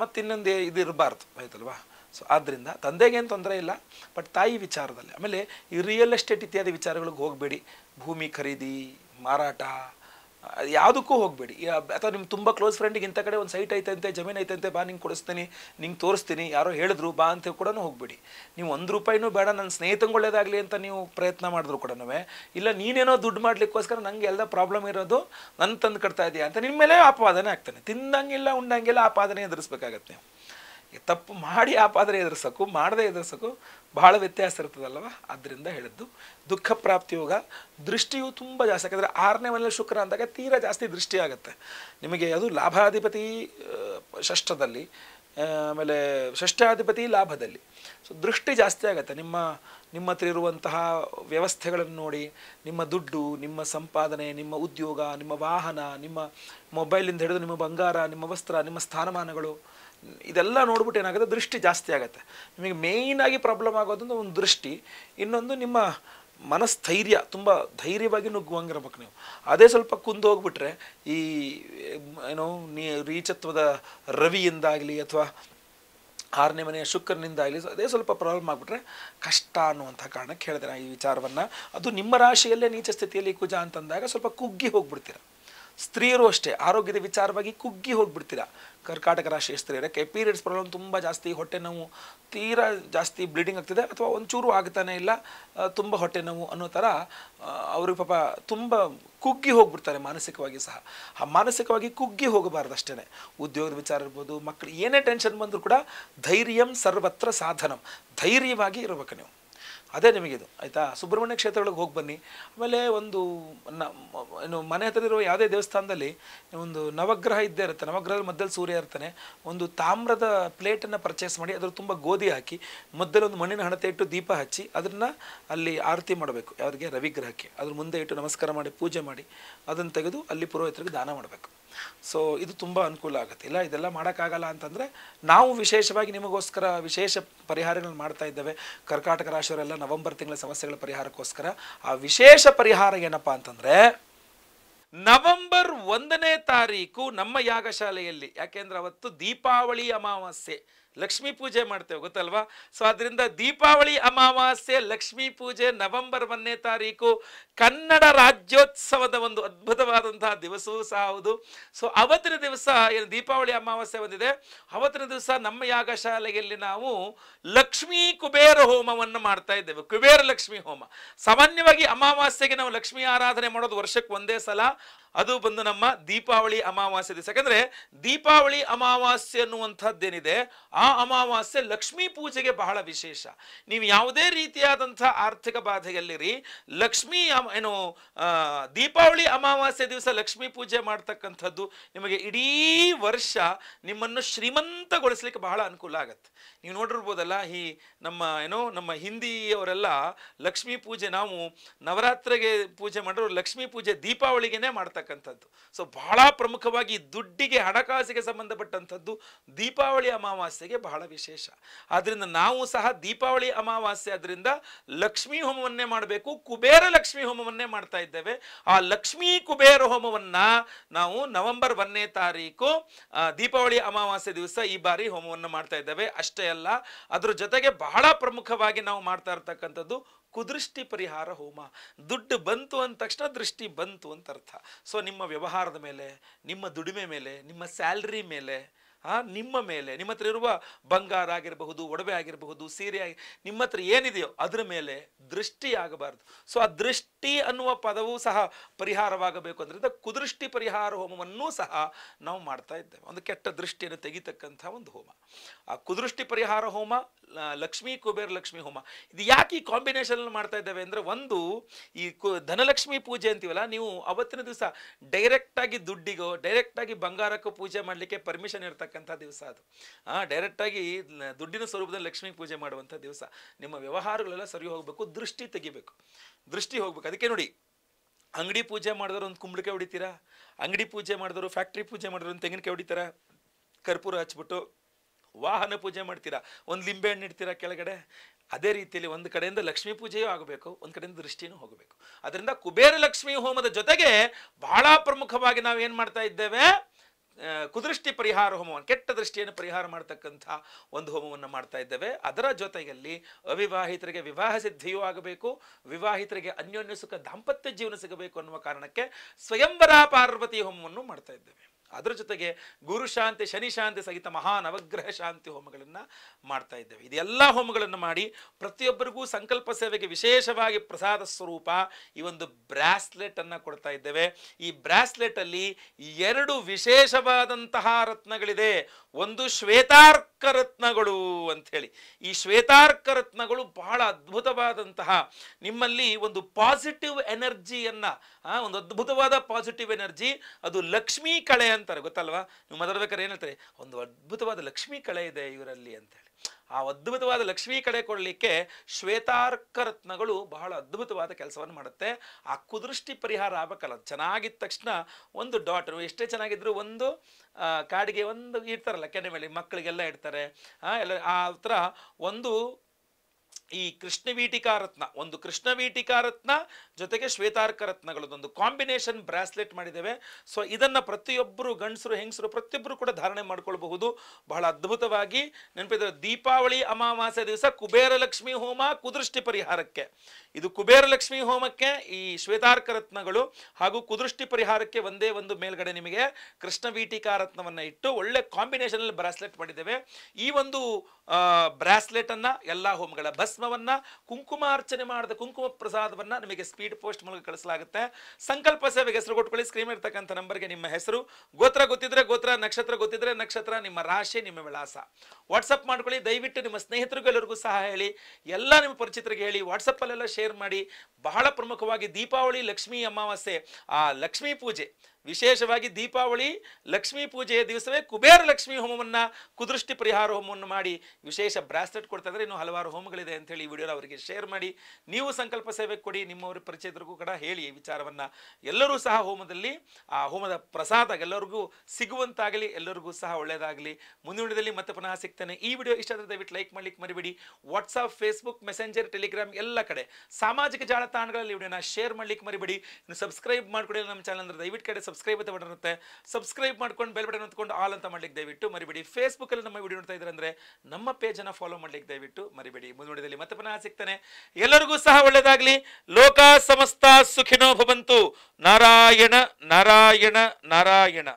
ಮತ್ತಿನ್ನೊಂದು ಇದು ಇರಬಾರ್ದು ಆಯ್ತಲ್ವಾ ಸೊ ಆದ್ದರಿಂದ ತಂದೆಗೇನು ತೊಂದರೆ ಇಲ್ಲ ಬಟ್ ತಾಯಿ ವಿಚಾರದಲ್ಲಿ ಆಮೇಲೆ ಈ ರಿಯಲ್ ಎಸ್ಟೇಟ್ ಇತ್ಯಾದಿ ವಿಚಾರಗಳಿಗೆ ಹೋಗಬೇಡಿ ಭೂಮಿ ಖರೀದಿ ಮಾರಾಟ ಯಾವುದಕ್ಕೂ ಹೋಗಬೇಡಿ ಅಥವಾ ನಿಮ್ಮ ತುಂಬ ಕ್ಲೋಸ್ ಫ್ರೆಂಡಿಗೆ ಇಂಥ ಕಡೆ ಒಂದು ಸೈಟ್ ಐತಂತೆ ಜಮೀನು ಐತಂತೆ ಬಾ ನಿಂಗೆ ಕೊಡಿಸ್ತೀನಿ ನಿಂಗೆ ತೋರಿಸ್ತೀನಿ ಯಾರೋ ಹೇಳಿದ್ರು ಬಾ ಅಂತ ಕೂಡ ಹೋಗಬೇಡಿ ನೀವು ಒಂದು ರೂಪಾಯಿನೂ ಬೇಡ ನನ್ನ ಸ್ನೇಹಿತಂಗೆ ಒಳ್ಳೇದಾಗಲಿ ಅಂತ ನೀವು ಪ್ರಯತ್ನ ಮಾಡಿದ್ರು ಕೂಡ ಇಲ್ಲ ನೀನೇನೋ ದುಡ್ಡು ಮಾಡಲಿಕ್ಕೋಸ್ಕರ ನನಗೆ ಎಲ್ಲ ಪ್ರಾಬ್ಲಮ್ ಇರೋದು ನನ್ನ ತಂದು ಕಟ್ತಾ ಇದೆಯಾ ಅಂತ ನಿಮ್ಮ ಮೇಲೆ ಆಪಾದನೆ ಆಗ್ತಾನೆ ತಿಂದಂಗಿಲ್ಲ ಉಂಡಂಗಿಲ್ಲ ಆಪಾದನೆ ಎದುರಿಸ್ಬೇಕಾಗತ್ತೆ ತಪ್ಪು ಮಾಡಿ ಆಪಾದರೆ ಎದುರಿಸಕು ಮಾಡದೇ ಎದುರಿಸಕು ಬಹಳ ವ್ಯತ್ಯಾಸ ಇರ್ತದಲ್ವ ಅದರಿಂದ ಹೇಳಿದ್ದು ದುಃಖ ಪ್ರಾಪ್ತಿಯೋಗ ದೃಷ್ಟಿಯು ತುಂಬ ಜಾಸ್ತಿ ಯಾಕಂದರೆ ಆರನೇ ಮನೇಲಿ ಶುಕ್ರ ಅಂದಾಗ ತೀರಾ ಜಾಸ್ತಿ ದೃಷ್ಟಿ ಆಗುತ್ತೆ ನಿಮಗೆ ಅದು ಲಾಭಾಧಿಪತಿ ಷಷ್ಠದಲ್ಲಿ ಆಮೇಲೆ ಷಷ್ಠಾಧಿಪತಿ ಲಾಭದಲ್ಲಿ ಸೊ ದೃಷ್ಟಿ ಜಾಸ್ತಿ ಆಗುತ್ತೆ ನಿಮ್ಮ ನಿಮ್ಮ ಹತ್ರ ಇರುವಂತಹ ವ್ಯವಸ್ಥೆಗಳನ್ನು ನೋಡಿ ನಿಮ್ಮ ದುಡ್ಡು ನಿಮ್ಮ ಸಂಪಾದನೆ ನಿಮ್ಮ ಉದ್ಯೋಗ ನಿಮ್ಮ ವಾಹನ ನಿಮ್ಮ ಮೊಬೈಲಿಂದ ಹಿಡಿದು ನಿಮ್ಮ ಬಂಗಾರ ನಿಮ್ಮ ವಸ್ತ್ರ ನಿಮ್ಮ ಸ್ಥಾನಮಾನಗಳು ಇದೆಲ್ಲ ನೋಡ್ಬಿಟ್ಟು ಏನಾಗುತ್ತೆ ದೃಷ್ಟಿ ಜಾಸ್ತಿ ಆಗುತ್ತೆ ನಿಮಗೆ ಮೇಯ್ನಾಗಿ ಪ್ರಾಬ್ಲಮ್ ಆಗೋದೊಂದು ಒಂದು ದೃಷ್ಟಿ ಇನ್ನೊಂದು ನಿಮ್ಮ ಮನಸ್ಥೈರ್ಯ ತುಂಬ ಧೈರ್ಯವಾಗಿ ನುಗ್ಗುವಂಗಿರ್ಬೇಕು ನೀವು ಅದೇ ಸ್ವಲ್ಪ ಕುಂದು ಹೋಗ್ಬಿಟ್ರೆ ಈ ಏನು ನೀ ರೀಚತ್ವದ ರವಿಯಿಂದಾಗಲಿ ಅಥವಾ ಆರನೇ ಮನೆಯ ಶುಕ್ರನಿಂದ ಅದೇ ಸ್ವಲ್ಪ ಪ್ರಾಬ್ಲಮ್ ಆಗಿಬಿಟ್ರೆ ಕಷ್ಟ ಅನ್ನುವಂಥ ಕಾರಣಕ್ಕೆ ಹೇಳಿದೆ ಈ ವಿಚಾರವನ್ನು ಅದು ನಿಮ್ಮ ರಾಶಿಯಲ್ಲೇ ನೀಚ ಸ್ಥಿತಿಯಲ್ಲಿ ಕುಜ ಅಂತಂದಾಗ ಸ್ವಲ್ಪ ಕುಗ್ಗಿ ಹೋಗ್ಬಿಡ್ತೀರ ಸ್ತ್ರೀಯರು ಅಷ್ಟೇ ಆರೋಗ್ಯದ ವಿಚಾರವಾಗಿ ಕುಗ್ಗಿ ಹೋಗ್ಬಿಡ್ತೀರಾ ಕರ್ಕಾಟಕ ರಾಶಿಯ ಸ್ತ್ರೀಯರಕ್ಕೆ ಪೀರಿಯಡ್ಸ್ ಪ್ರಾಬ್ಲಮ್ ತುಂಬ ಜಾಸ್ತಿ ಹೊಟ್ಟೆ ನೋವು ತೀರಾ ಜಾಸ್ತಿ ಬ್ಲೀಡಿಂಗ್ ಆಗ್ತಿದೆ ಅಥವಾ ಒಂಚೂರು ಆಗ್ತಾನೆ ಇಲ್ಲ ತುಂಬ ಹೊಟ್ಟೆ ನೋವು ಅನ್ನೋ ಥರ ಅವ್ರಿಗೆ ಪಾಪ ತುಂಬ ಕುಗ್ಗಿ ಹೋಗ್ಬಿಡ್ತಾರೆ ಮಾನಸಿಕವಾಗಿ ಸಹ ಆ ಮಾನಸಿಕವಾಗಿ ಕುಗ್ಗಿ ಹೋಗಬಾರ್ದು ಅಷ್ಟೇ ಉದ್ಯೋಗದ ವಿಚಾರ ಇರ್ಬೋದು ಮಕ್ಕಳು ಏನೇ ಟೆನ್ಷನ್ ಬಂದರೂ ಕೂಡ ಧೈರ್ಯಂ ಸರ್ವತ್ರ ಸಾಧನಂ ಧೈರ್ಯವಾಗಿ ಇರಬೇಕು ನೀವು ಅದೇ ನಿಮಗಿದು ಆಯಿತಾ ಸುಬ್ರಹ್ಮಣ್ಯ ಕ್ಷೇತ್ರಗಳಿಗೆ ಹೋಗಿ ಬನ್ನಿ ಆಮೇಲೆ ಒಂದು ನ ಏನು ಮನೆ ಹತ್ರ ಇರುವ ಯಾವುದೇ ದೇವಸ್ಥಾನದಲ್ಲಿ ಒಂದು ನವಗ್ರಹ ಇದ್ದೇ ಇರುತ್ತೆ ನವಗ್ರಹದ ಮಧ್ಯದಲ್ಲಿ ಸೂರ್ಯ ಇರ್ತಾನೆ ಒಂದು ತಾಮ್ರದ ಪ್ಲೇಟನ್ನು ಪರ್ಚೇಸ್ ಮಾಡಿ ಅದರ ತುಂಬ ಗೋಧಿ ಹಾಕಿ ಮಧ್ಯದಲ್ಲಿ ಒಂದು ಮಣ್ಣಿನ ಹಣತೆ ಇಟ್ಟು ದೀಪ ಹಚ್ಚಿ ಅದನ್ನು ಅಲ್ಲಿ ಆರತಿ ಮಾಡಬೇಕು ಯಾವಿಗೆ ರವಿಗ್ರಹಕ್ಕೆ ಅದ್ರ ಮುಂದೆ ಇಟ್ಟು ನಮಸ್ಕಾರ ಮಾಡಿ ಪೂಜೆ ಮಾಡಿ ಅದನ್ನು ತೆಗೆದು ಅಲ್ಲಿ ಪುರೋಹಿತರಿಗೆ ದಾನ ಮಾಡಬೇಕು ಸೊ ಇದು ತುಂಬ ಅನುಕೂಲ ಆಗುತ್ತೆ ಇಲ್ಲ ಇದೆಲ್ಲ ಮಾಡೋಕ್ಕಾಗಲ್ಲ ಅಂತಂದರೆ ನಾವು ವಿಶೇಷವಾಗಿ ನಿಮಗೋಸ್ಕರ ವಿಶೇಷ ಪರಿಹಾರಗಳನ್ನ ಮಾಡ್ತಾ ಇದ್ದೇವೆ ಕರ್ನಾಟಕ ರಾಶಿಯವರೆಲ್ಲ ನವೆಂಬರ್ ತಿಂಗಳ ಸಮಸ್ಯೆಗಳ ಪರಿಹಾರಕ್ಕೋಸ್ಕರ ಆ ವಿಶೇಷ ಪರಿಹಾರ ಏನಪ್ಪ ಅಂತಂದರೆ ನವೆಂಬರ್ ಒಂದನೇ ತಾರೀಕು ನಮ್ಮ ಯಾಗಶಾಲೆಯಲ್ಲಿ ಯಾಕೆಂದ್ರೆ ಅವತ್ತು ದೀಪಾವಳಿ ಅಮಾವಾಸ್ಯೆ ಲಕ್ಷ್ಮೀ ಪೂಜೆ ಮಾಡ್ತೇವೆ ಗೊತ್ತಲ್ವಾ ಸೊ ಅದರಿಂದ ದೀಪಾವಳಿ ಅಮಾವಾಸ್ಯೆ ಲಕ್ಷ್ಮೀ ಪೂಜೆ ನವೆಂಬರ್ ಒಂದನೇ ತಾರೀಕು ಕನ್ನಡ ರಾಜ್ಯೋತ್ಸವದ ಒಂದು ಅದ್ಭುತವಾದಂತಹ ದಿವಸವೂ ಸಹ ಹೌದು ಸೊ ಅವತ್ತಿನ ದಿವಸ ಏನು ದೀಪಾವಳಿ ಅಮಾವಾಸ್ಯೆ ಬಂದಿದೆ ಅವತ್ತಿನ ದಿವಸ ನಮ್ಮ ಯಾಗಶಾಲೆಯಲ್ಲಿ ನಾವು ಲಕ್ಷ್ಮೀ ಕುಬೇರ ಹೋಮವನ್ನು ಮಾಡ್ತಾ ಇದ್ದೇವೆ ಕುಬೇರ ಲಕ್ಷ್ಮಿ ಹೋಮ ಸಾಮಾನ್ಯವಾಗಿ ಅಮಾವಾಸ್ಯೆಗೆ ನಾವು ಲಕ್ಷ್ಮೀ ಆರಾಧನೆ ಮಾಡೋದು ವರ್ಷಕ್ಕೆ ಒಂದೇ ಸಲ ಅದು ಬಂದು ನಮ್ಮ ದೀಪಾವಳಿ ಅಮಾವಾಸ್ಯ ದಿವಸ ಯಾಕಂದ್ರೆ ದೀಪಾವಳಿ ಅಮಾವಾಸ್ಯೆ ಅನ್ನುವಂಥದ್ದೇನಿದೆ ಆ ಅಮಾವಾಸ್ಯ ಲಕ್ಷ್ಮೀ ಪೂಜೆಗೆ ಬಹಳ ವಿಶೇಷ ನೀವು ಯಾವುದೇ ರೀತಿಯಾದಂಥ ಆರ್ಥಿಕ ಬಾಧೆಯಲ್ಲಿರಿ ಲಕ್ಷ್ಮೀ ಏನು ದೀಪಾವಳಿ ಅಮಾವಾಸ್ಯ ದಿವಸ ಲಕ್ಷ್ಮೀ ಪೂಜೆ ಮಾಡ್ತಕ್ಕಂಥದ್ದು ನಿಮಗೆ ಇಡೀ ವರ್ಷ ನಿಮ್ಮನ್ನು ಶ್ರೀಮಂತಗೊಳಿಸ್ಲಿಕ್ಕೆ ಬಹಳ ಅನುಕೂಲ ಆಗತ್ತೆ ನೀವು ನೋಡಿರ್ಬೋದಲ್ಲ ಈ ನಮ್ಮ ಏನೋ ನಮ್ಮ ಹಿಂದಿಯವರೆಲ್ಲ ಲಕ್ಷ್ಮೀ ಪೂಜೆ ನಾವು ನವರಾತ್ರಿಗೆ ಪೂಜೆ ಮಾಡಿರೋ ಲಕ್ಷ್ಮೀ ಪೂಜೆ ದೀಪಾವಳಿಗೆನೇ ಮಾಡ್ತಕ್ಕಂಥ ಸೊ ಬಹಳ ಪ್ರಮುಖವಾಗಿ ದುಡ್ಡಿಗೆ ಹಣಕಾಸಿಗೆ ಸಂಬಂಧಪಟ್ಟಂಥದ್ದು ದೀಪಾವಳಿ ಅಮಾವಾಸ್ಯೆಗೆ ಬಹಳ ವಿಶೇಷ ಆದ್ರಿಂದ ನಾವು ಸಹ ದೀಪಾವಳಿ ಅಮಾವಾಸ್ಯೆ ಅದರಿಂದ ಲಕ್ಷ್ಮೀ ಹೋಮವನ್ನೇ ಮಾಡಬೇಕು ಕುಬೇರ ಲಕ್ಷ್ಮೀ ಹೋಮವನ್ನೇ ಮಾಡ್ತಾ ಇದ್ದೇವೆ ಆ ಲಕ್ಷ್ಮೀ ಕುಬೇರ ಹೋಮವನ್ನ ನಾವು ನವೆಂಬರ್ ಒಂದನೇ ತಾರೀಕು ದೀಪಾವಳಿ ಅಮಾವಾಸ್ಯೆ ದಿವಸ ಈ ಬಾರಿ ಹೋಮವನ್ನು ಮಾಡ್ತಾ ಇದ್ದೇವೆ ಅಷ್ಟೇ ಅಲ್ಲ ಅದರ ಜೊತೆಗೆ ಬಹಳ ಪ್ರಮುಖವಾಗಿ ನಾವು ಮಾಡ್ತಾ ಇರ್ತಕ್ಕಂಥದ್ದು ಕುದೃಷ್ಟಿ ಪರಿಹಾರ ಹೋಮ ದುಡ್ಡು ಬಂತು ಅಂದ ತಕ್ಷಣ ದೃಷ್ಟಿ ಬಂತು ಅಂತ ಅರ್ಥ ಸೊ ನಿಮ್ಮ ವ್ಯವಹಾರದ ಮೇಲೆ ನಿಮ್ಮ ದುಡಿಮೆ ಮೇಲೆ ನಿಮ್ಮ ಸ್ಯಾಲ್ರಿ ಮೇಲೆ ನಿಮ್ಮ ಮೇಲೆ ನಿಮ್ಮ ಹತ್ರ ಇರುವ ಬಂಗಾರ ಆಗಿರಬಹುದು ಒಡವೆ ಆಗಿರಬಹುದು ಸೀರೆ ಆಗಿ ನಿಮ್ಮ ಹತ್ರ ಏನಿದೆಯೋ ಅದರ ಮೇಲೆ ದೃಷ್ಟಿಯಾಗಬಾರದು ಸೊ ಆ ದೃಷ್ಟಿ ಅನ್ನುವ ಪದವೂ ಸಹ ಪರಿಹಾರವಾಗಬೇಕು ಅಂದ್ರೆ ಕುದೃಷ್ಟಿ ಪರಿಹಾರ ಹೋಮವನ್ನು ಸಹ ನಾವು ಮಾಡ್ತಾ ಇದ್ದೇವೆ ಒಂದು ಕೆಟ್ಟ ದೃಷ್ಟಿಯನ್ನು ತೆಗಿತಕ್ಕಂಥ ಒಂದು ಹೋಮ ಆ ಕುದೃಷ್ಟಿ ಪರಿಹಾರ ಹೋಮ ಲಕ್ಷ್ಮೀ ಕುಬೇರ ಲಕ್ಷ್ಮಿ ಹೋಮ ಇದು ಯಾಕೆ ಈ ಕಾಂಬಿನೇಷನ್ ಮಾಡ್ತಾ ಇದ್ದೇವೆ ಅಂದರೆ ಒಂದು ಈ ಕು ಧನಲಕ್ಷ್ಮಿ ಪೂಜೆ ಅಂತೀವಲ್ಲ ನೀವು ಅವತ್ತಿನ ದಿವಸ ಡೈರೆಕ್ಟಾಗಿ ದುಡ್ಡಿಗೋ ಡೈರೆಕ್ಟಾಗಿ ಬಂಗಾರಕ್ಕೂ ಪೂಜೆ ಮಾಡಲಿಕ್ಕೆ ಪರ್ಮಿಷನ್ ಇರತಕ್ಕಂಥ ದಿವಸ ಅದು ಡೈರೆಕ್ಟಾಗಿ ದುಡ್ಡಿನ ಸ್ವರೂಪದಲ್ಲಿ ಲಕ್ಷ್ಮಿ ಪೂಜೆ ಮಾಡುವಂಥ ದಿವಸ ನಿಮ್ಮ ವ್ಯವಹಾರಗಳೆಲ್ಲ ಸರಿ ಹೋಗಬೇಕು ದೃಷ್ಟಿ ತೆಗಿಬೇಕು ದೃಷ್ಟಿ ಹೋಗ್ಬೇಕು ಅದಕ್ಕೆ ನೋಡಿ ಅಂಗಡಿ ಪೂಜೆ ಮಾಡಿದ್ರು ಒಂದು ಕುಂಬಳಕಾಯಿ ಹೊಡಿತೀರಾ ಅಂಗಡಿ ಪೂಜೆ ಮಾಡಿದ್ರು ಫ್ಯಾಕ್ಟ್ರಿ ಪೂಜೆ ಮಾಡಿದ್ರು ಒಂದು ತೆಂಗಿನಕಾಯಿ ಹೊಡಿತಾರ ಕರ್ಪೂರ ಹಚ್ಬಿಟ್ಟು ವಾಹನ ಪೂಜೆ ಮಾಡ್ತೀರಾ ಒಂದು ಲಿಂಬೆ ಹಣ್ಣು ಇಡ್ತೀರಾ ಕೆಳಗಡೆ ಅದೇ ರೀತಿಯಲ್ಲಿ ಒಂದು ಕಡೆಯಿಂದ ಲಕ್ಷ್ಮೀ ಪೂಜೆಯೂ ಆಗಬೇಕು ಒಂದು ಕಡೆಯಿಂದ ದೃಷ್ಟಿನೂ ಹೋಗಬೇಕು ಅದರಿಂದ ಕುಬೇರ ಲಕ್ಷ್ಮಿ ಹೋಮದ ಜೊತೆಗೆ ಬಹಳ ಪ್ರಮುಖವಾಗಿ ನಾವು ಏನು ಮಾಡ್ತಾ ಇದ್ದೇವೆ ಕುದೃಷ್ಟಿ ಪರಿಹಾರ ಹೋಮವನ್ನು ಕೆಟ್ಟ ದೃಷ್ಟಿಯನ್ನು ಪರಿಹಾರ ಮಾಡತಕ್ಕಂಥ ಒಂದು ಹೋಮವನ್ನು ಮಾಡ್ತಾ ಇದ್ದೇವೆ ಅದರ ಜೊತೆಯಲ್ಲಿ ಅವಿವಾಹಿತರಿಗೆ ವಿವಾಹ ಸಿದ್ಧಿಯೂ ಆಗಬೇಕು ವಿವಾಹಿತರಿಗೆ ಅನ್ಯೋನ್ಯ ಸುಖ ದಾಂಪತ್ಯ ಜೀವನ ಸಿಗಬೇಕು ಅನ್ನುವ ಕಾರಣಕ್ಕೆ ಸ್ವಯಂವರ ಪಾರ್ವತಿ ಹೋಮವನ್ನು ಮಾಡ್ತಾ ಇದ್ದೇವೆ ಅದ್ರ ಜೊತೆಗೆ ಗುರು ಶಾಂತಿ ಶನಿ ಸಹಿತ ಮಹಾ ನವಗ್ರಹ ಶಾಂತಿ ಹೋಮಗಳನ್ನು ಮಾಡ್ತಾ ಇದ್ದೇವೆ ಇದೆಲ್ಲ ಹೋಮಗಳನ್ನು ಮಾಡಿ ಪ್ರತಿಯೊಬ್ಬರಿಗೂ ಸಂಕಲ್ಪ ಸೇವೆಗೆ ವಿಶೇಷವಾಗಿ ಪ್ರಸಾದ ಸ್ವರೂಪ ಈ ಒಂದು ಅನ್ನು ಕೊಡ್ತಾ ಇದ್ದೇವೆ ಈ ಅಲ್ಲಿ ಎರಡು ವಿಶೇಷವಾದಂತಹ ರತ್ನಗಳಿದೆ ಒಂದು ಶ್ವೇತಾರ್ಕ ರತ್ನಗಳು ಅಂಥೇಳಿ ಈ ಶ್ವೇತಾರ್ಕ ರತ್ನಗಳು ಬಹಳ ಅದ್ಭುತವಾದಂತಹ ನಿಮ್ಮಲ್ಲಿ ಒಂದು ಪಾಸಿಟಿವ್ ಎನರ್ಜಿಯನ್ನು ಒಂದು ಅದ್ಭುತವಾದ ಪಾಸಿಟಿವ್ ಎನರ್ಜಿ ಅದು ಲಕ್ಷ್ಮೀ ಕಳೆ ಅಂತ ಅಂತಾರೆ ಗೊತ್ತಲ್ವಾ ನೀವು ಮಾತಾಡ್ಬೇಕಾದ್ರೆ ಏನು ಹೇಳ್ತಾರೆ ಒಂದು ಅದ್ಭುತವಾದ ಲಕ್ಷ್ಮೀ ಕಳೆ ಇದೆ ಇವರಲ್ಲಿ ಅಂತೇಳಿ ಆ ಅದ್ಭುತವಾದ ಲಕ್ಷ್ಮೀ ಕಳೆ ಕೊಡಲಿಕ್ಕೆ ರತ್ನಗಳು ಬಹಳ ಅದ್ಭುತವಾದ ಕೆಲಸವನ್ನು ಮಾಡುತ್ತೆ ಆ ಕುದೃಷ್ಟಿ ಪರಿಹಾರ ಆಗಬೇಕಲ್ಲ ಚೆನ್ನಾಗಿದ್ದ ತಕ್ಷಣ ಒಂದು ಡಾಟ್ ಎಷ್ಟೇ ಚೆನ್ನಾಗಿದ್ರು ಒಂದು ಕಾಡಿಗೆ ಒಂದು ಇಡ್ತಾರಲ್ಲ ಕೆನೆ ಮೇಲೆ ಮಕ್ಕಳಿಗೆಲ್ಲ ಇಡ್ತಾರೆ ಎಲ್ಲ ಆ ಥರ ಒಂದು ಈ ಕೃಷ್ಣವೀಟಿಕಾ ರತ್ನ ಒಂದು ಕೃಷ್ಣವೀಟಿಕಾ ರತ್ನ ಜೊತೆಗೆ ಶ್ವೇತಾರ್ಕ ರತ್ನಗಳದೊಂದು ಕಾಂಬಿನೇಷನ್ ಬ್ರಾಸ್ಲೆಟ್ ಮಾಡಿದ್ದೇವೆ ಸೊ ಇದನ್ನು ಪ್ರತಿಯೊಬ್ಬರು ಗಂಡಸರು ಹೆಂಗಸರು ಪ್ರತಿಯೊಬ್ಬರು ಕೂಡ ಧಾರಣೆ ಮಾಡ್ಕೊಳ್ಬಹುದು ಬಹಳ ಅದ್ಭುತವಾಗಿ ನೆನಪಿದ್ರೆ ದೀಪಾವಳಿ ಅಮಾವಾಸ್ಯ ದಿವಸ ಕುಬೇರ ಲಕ್ಷ್ಮಿ ಹೋಮ ಕುದೃಷ್ಟಿ ಪರಿಹಾರಕ್ಕೆ ಇದು ಕುಬೇರ ಲಕ್ಷ್ಮಿ ಹೋಮಕ್ಕೆ ಈ ಶ್ವೇತಾರ್ಕ ರತ್ನಗಳು ಹಾಗೂ ಕುದೃಷ್ಟಿ ಪರಿಹಾರಕ್ಕೆ ಒಂದೇ ಒಂದು ಮೇಲ್ಗಡೆ ನಿಮಗೆ ಕೃಷ್ಣವೀಟಿಕಾ ರತ್ನವನ್ನು ಇಟ್ಟು ಒಳ್ಳೆ ಕಾಂಬಿನೇಷನಲ್ಲಿ ಬ್ರಾಸ್ಲೆಟ್ ಮಾಡಿದ್ದೇವೆ ಈ ಒಂದು ಬ್ರಾಸ್ಲೆಟನ್ನು ಎಲ್ಲ ಹೋಮ್ಗಳ ಬಸ್ ಕುಂಕುಮ ಕುಂಕುಮಾರ್ಚನೆ ಮಾಡಿದ ಕುಂಕುಮ ಪ್ರಸಾದವನ್ನ ನಿಮಗೆ ಸ್ಪೀಡ್ ಪೋಸ್ಟ್ ಮೂಲಕ ಕಳಿಸಲಾಗುತ್ತೆ ಸಂಕಲ್ಪ ಸೇವೆಗೆ ಹೆಸರು ಕೊಟ್ಕೊಳ್ಳಿ ಸ್ಕ್ರೀನ್ ಇರ್ತಕ್ಕಂಥ ನಂಬರ್ಗೆ ನಿಮ್ಮ ಹೆಸರು ಗೋತ್ರ ಗೊತ್ತಿದ್ರೆ ಗೋತ್ರ ನಕ್ಷತ್ರ ಗೊತ್ತಿದ್ರೆ ನಕ್ಷತ್ರ ನಿಮ್ಮ ರಾಶಿ ನಿಮ್ಮ ವಿಳಾಸ ವಾಟ್ಸಪ್ ಮಾಡ್ಕೊಳ್ಳಿ ದಯವಿಟ್ಟು ನಿಮ್ಮ ಸ್ನೇಹಿತರಿಗೂ ಎಲ್ಲರಿಗೂ ಸಹ ಹೇಳಿ ಎಲ್ಲ ನಿಮ್ಮ ಪರಿಚಿತರಿಗೆ ಹೇಳಿ ವಾಟ್ಸಪ್ಪಲ್ಲೆಲ್ಲ ಶೇರ್ ಮಾಡಿ ಬಹಳ ಪ್ರಮುಖವಾಗಿ ದೀಪಾವಳಿ ಲಕ್ಷ್ಮೀ ಅಮಾವಾಸ್ಯೆ ಆ ಲಕ್ಷ್ಮೀ ಪೂಜೆ ವಿಶೇಷವಾಗಿ ದೀಪಾವಳಿ ಲಕ್ಷ್ಮೀ ಪೂಜೆಯ ದಿವಸವೇ ಕುಬೇರ ಲಕ್ಷ್ಮೀ ಹೋಮವನ್ನು ಕುದೃಷ್ಟಿ ಪರಿಹಾರ ಹೋಮವನ್ನು ಮಾಡಿ ವಿಶೇಷ ಬ್ರಾಸ್ಲೆಟ್ ಕೊಡ್ತಾ ಇದ್ದಾರೆ ಇನ್ನೂ ಹಲವಾರು ಹೋಮಗಳಿದೆ ಅಂತೇಳಿ ಈ ವಿಡಿಯೋ ಅವರಿಗೆ ಶೇರ್ ಮಾಡಿ ನೀವು ಸಂಕಲ್ಪ ಸೇವೆ ಕೊಡಿ ನಿಮ್ಮವರ ಪರಿಚಯದರಿಗೂ ಕೂಡ ಹೇಳಿ ಈ ವಿಚಾರವನ್ನು ಎಲ್ಲರೂ ಸಹ ಹೋಮದಲ್ಲಿ ಆ ಹೋಮದ ಪ್ರಸಾದ ಎಲ್ಲರಿಗೂ ಸಿಗುವಂತಾಗಲಿ ಎಲ್ಲರಿಗೂ ಸಹ ಒಳ್ಳೆಯದಾಗಲಿ ದಿನದಲ್ಲಿ ಮತ್ತೆ ಪುನಃ ಸಿಗ್ತಾನೆ ಈ ವಿಡಿಯೋ ಇಷ್ಟ ಆದರೆ ದಯವಿಟ್ಟು ಲೈಕ್ ಮಾಡ್ಲಿಕ್ಕೆ ಮರಿಬೇಡಿ ವಾಟ್ಸಪ್ ಫೇಸ್ಬುಕ್ ಮೆಸೆಂಜರ್ ಟೆಲಿಗ್ರಾಮ್ ಎಲ್ಲ ಕಡೆ ಸಾಮಾಜಿಕ ಜಾಲತಾಣಗಳಲ್ಲಿ ವಿಡಿಯೋನ ಶೇರ್ ಮಾಡ್ಲಿಕ್ಕೆ ಮರಿಬೇಡಿ ಇನ್ನು ಸಬ್ಸ್ಕ್ರೈಬ್ ಮಾಡಿಕೊಡಿ ನಮ್ಮ ಚಾನಲ್ ಅಂದರೆ ದಯವಿಟ್ಟು ಕಡೆ ಸಬ್ಸ್ಕ್ರೈಬ್ ಅಂತ ಬಟನ್ ಇರುತ್ತೆ ಸಬ್ಸ್ಕ್ರೈಬ್ ಮಾಡ್ಕೊಂಡು ಬೆಲ್ ಬಟನ್ ಅಂತ್ಕೊಂಡು ಆಲ್ ಅಂತ ಮಾಡ್ಲಿಕ್ಕೆ ದಯವಿಟ್ಟು ಮರಿಬೇಡಿ ಫೇಸ್ಬುಕ್ಕಲ್ಲಿ ನಮ್ಮ ವಿಡಿಯೋ ನೋಡ್ತಾ ಇದ್ದಾರೆ ಅಂದರೆ ನಮ್ಮ ಪೇಜನ್ನು ಫಾಲೋ ಮಾಡ್ಲಿಕ್ಕೆ ದಯವಿಟ್ಟು ಮರಿಬೇಡಿ ಮುಂದುವರಿದಲ್ಲಿ ಮತ್ತೆ ಪುನಃ ಸಿಗ್ತಾನೆ ಎಲ್ಲರಿಗೂ ಸಹ ಒಳ್ಳೆಯದಾಗಲಿ ಲೋಕ ಸಮಸ್ತ ಸುಖಿನೋ ಭವಂತು ನಾರಾಯಣ ನಾರಾಯಣ ನಾರಾಯಣ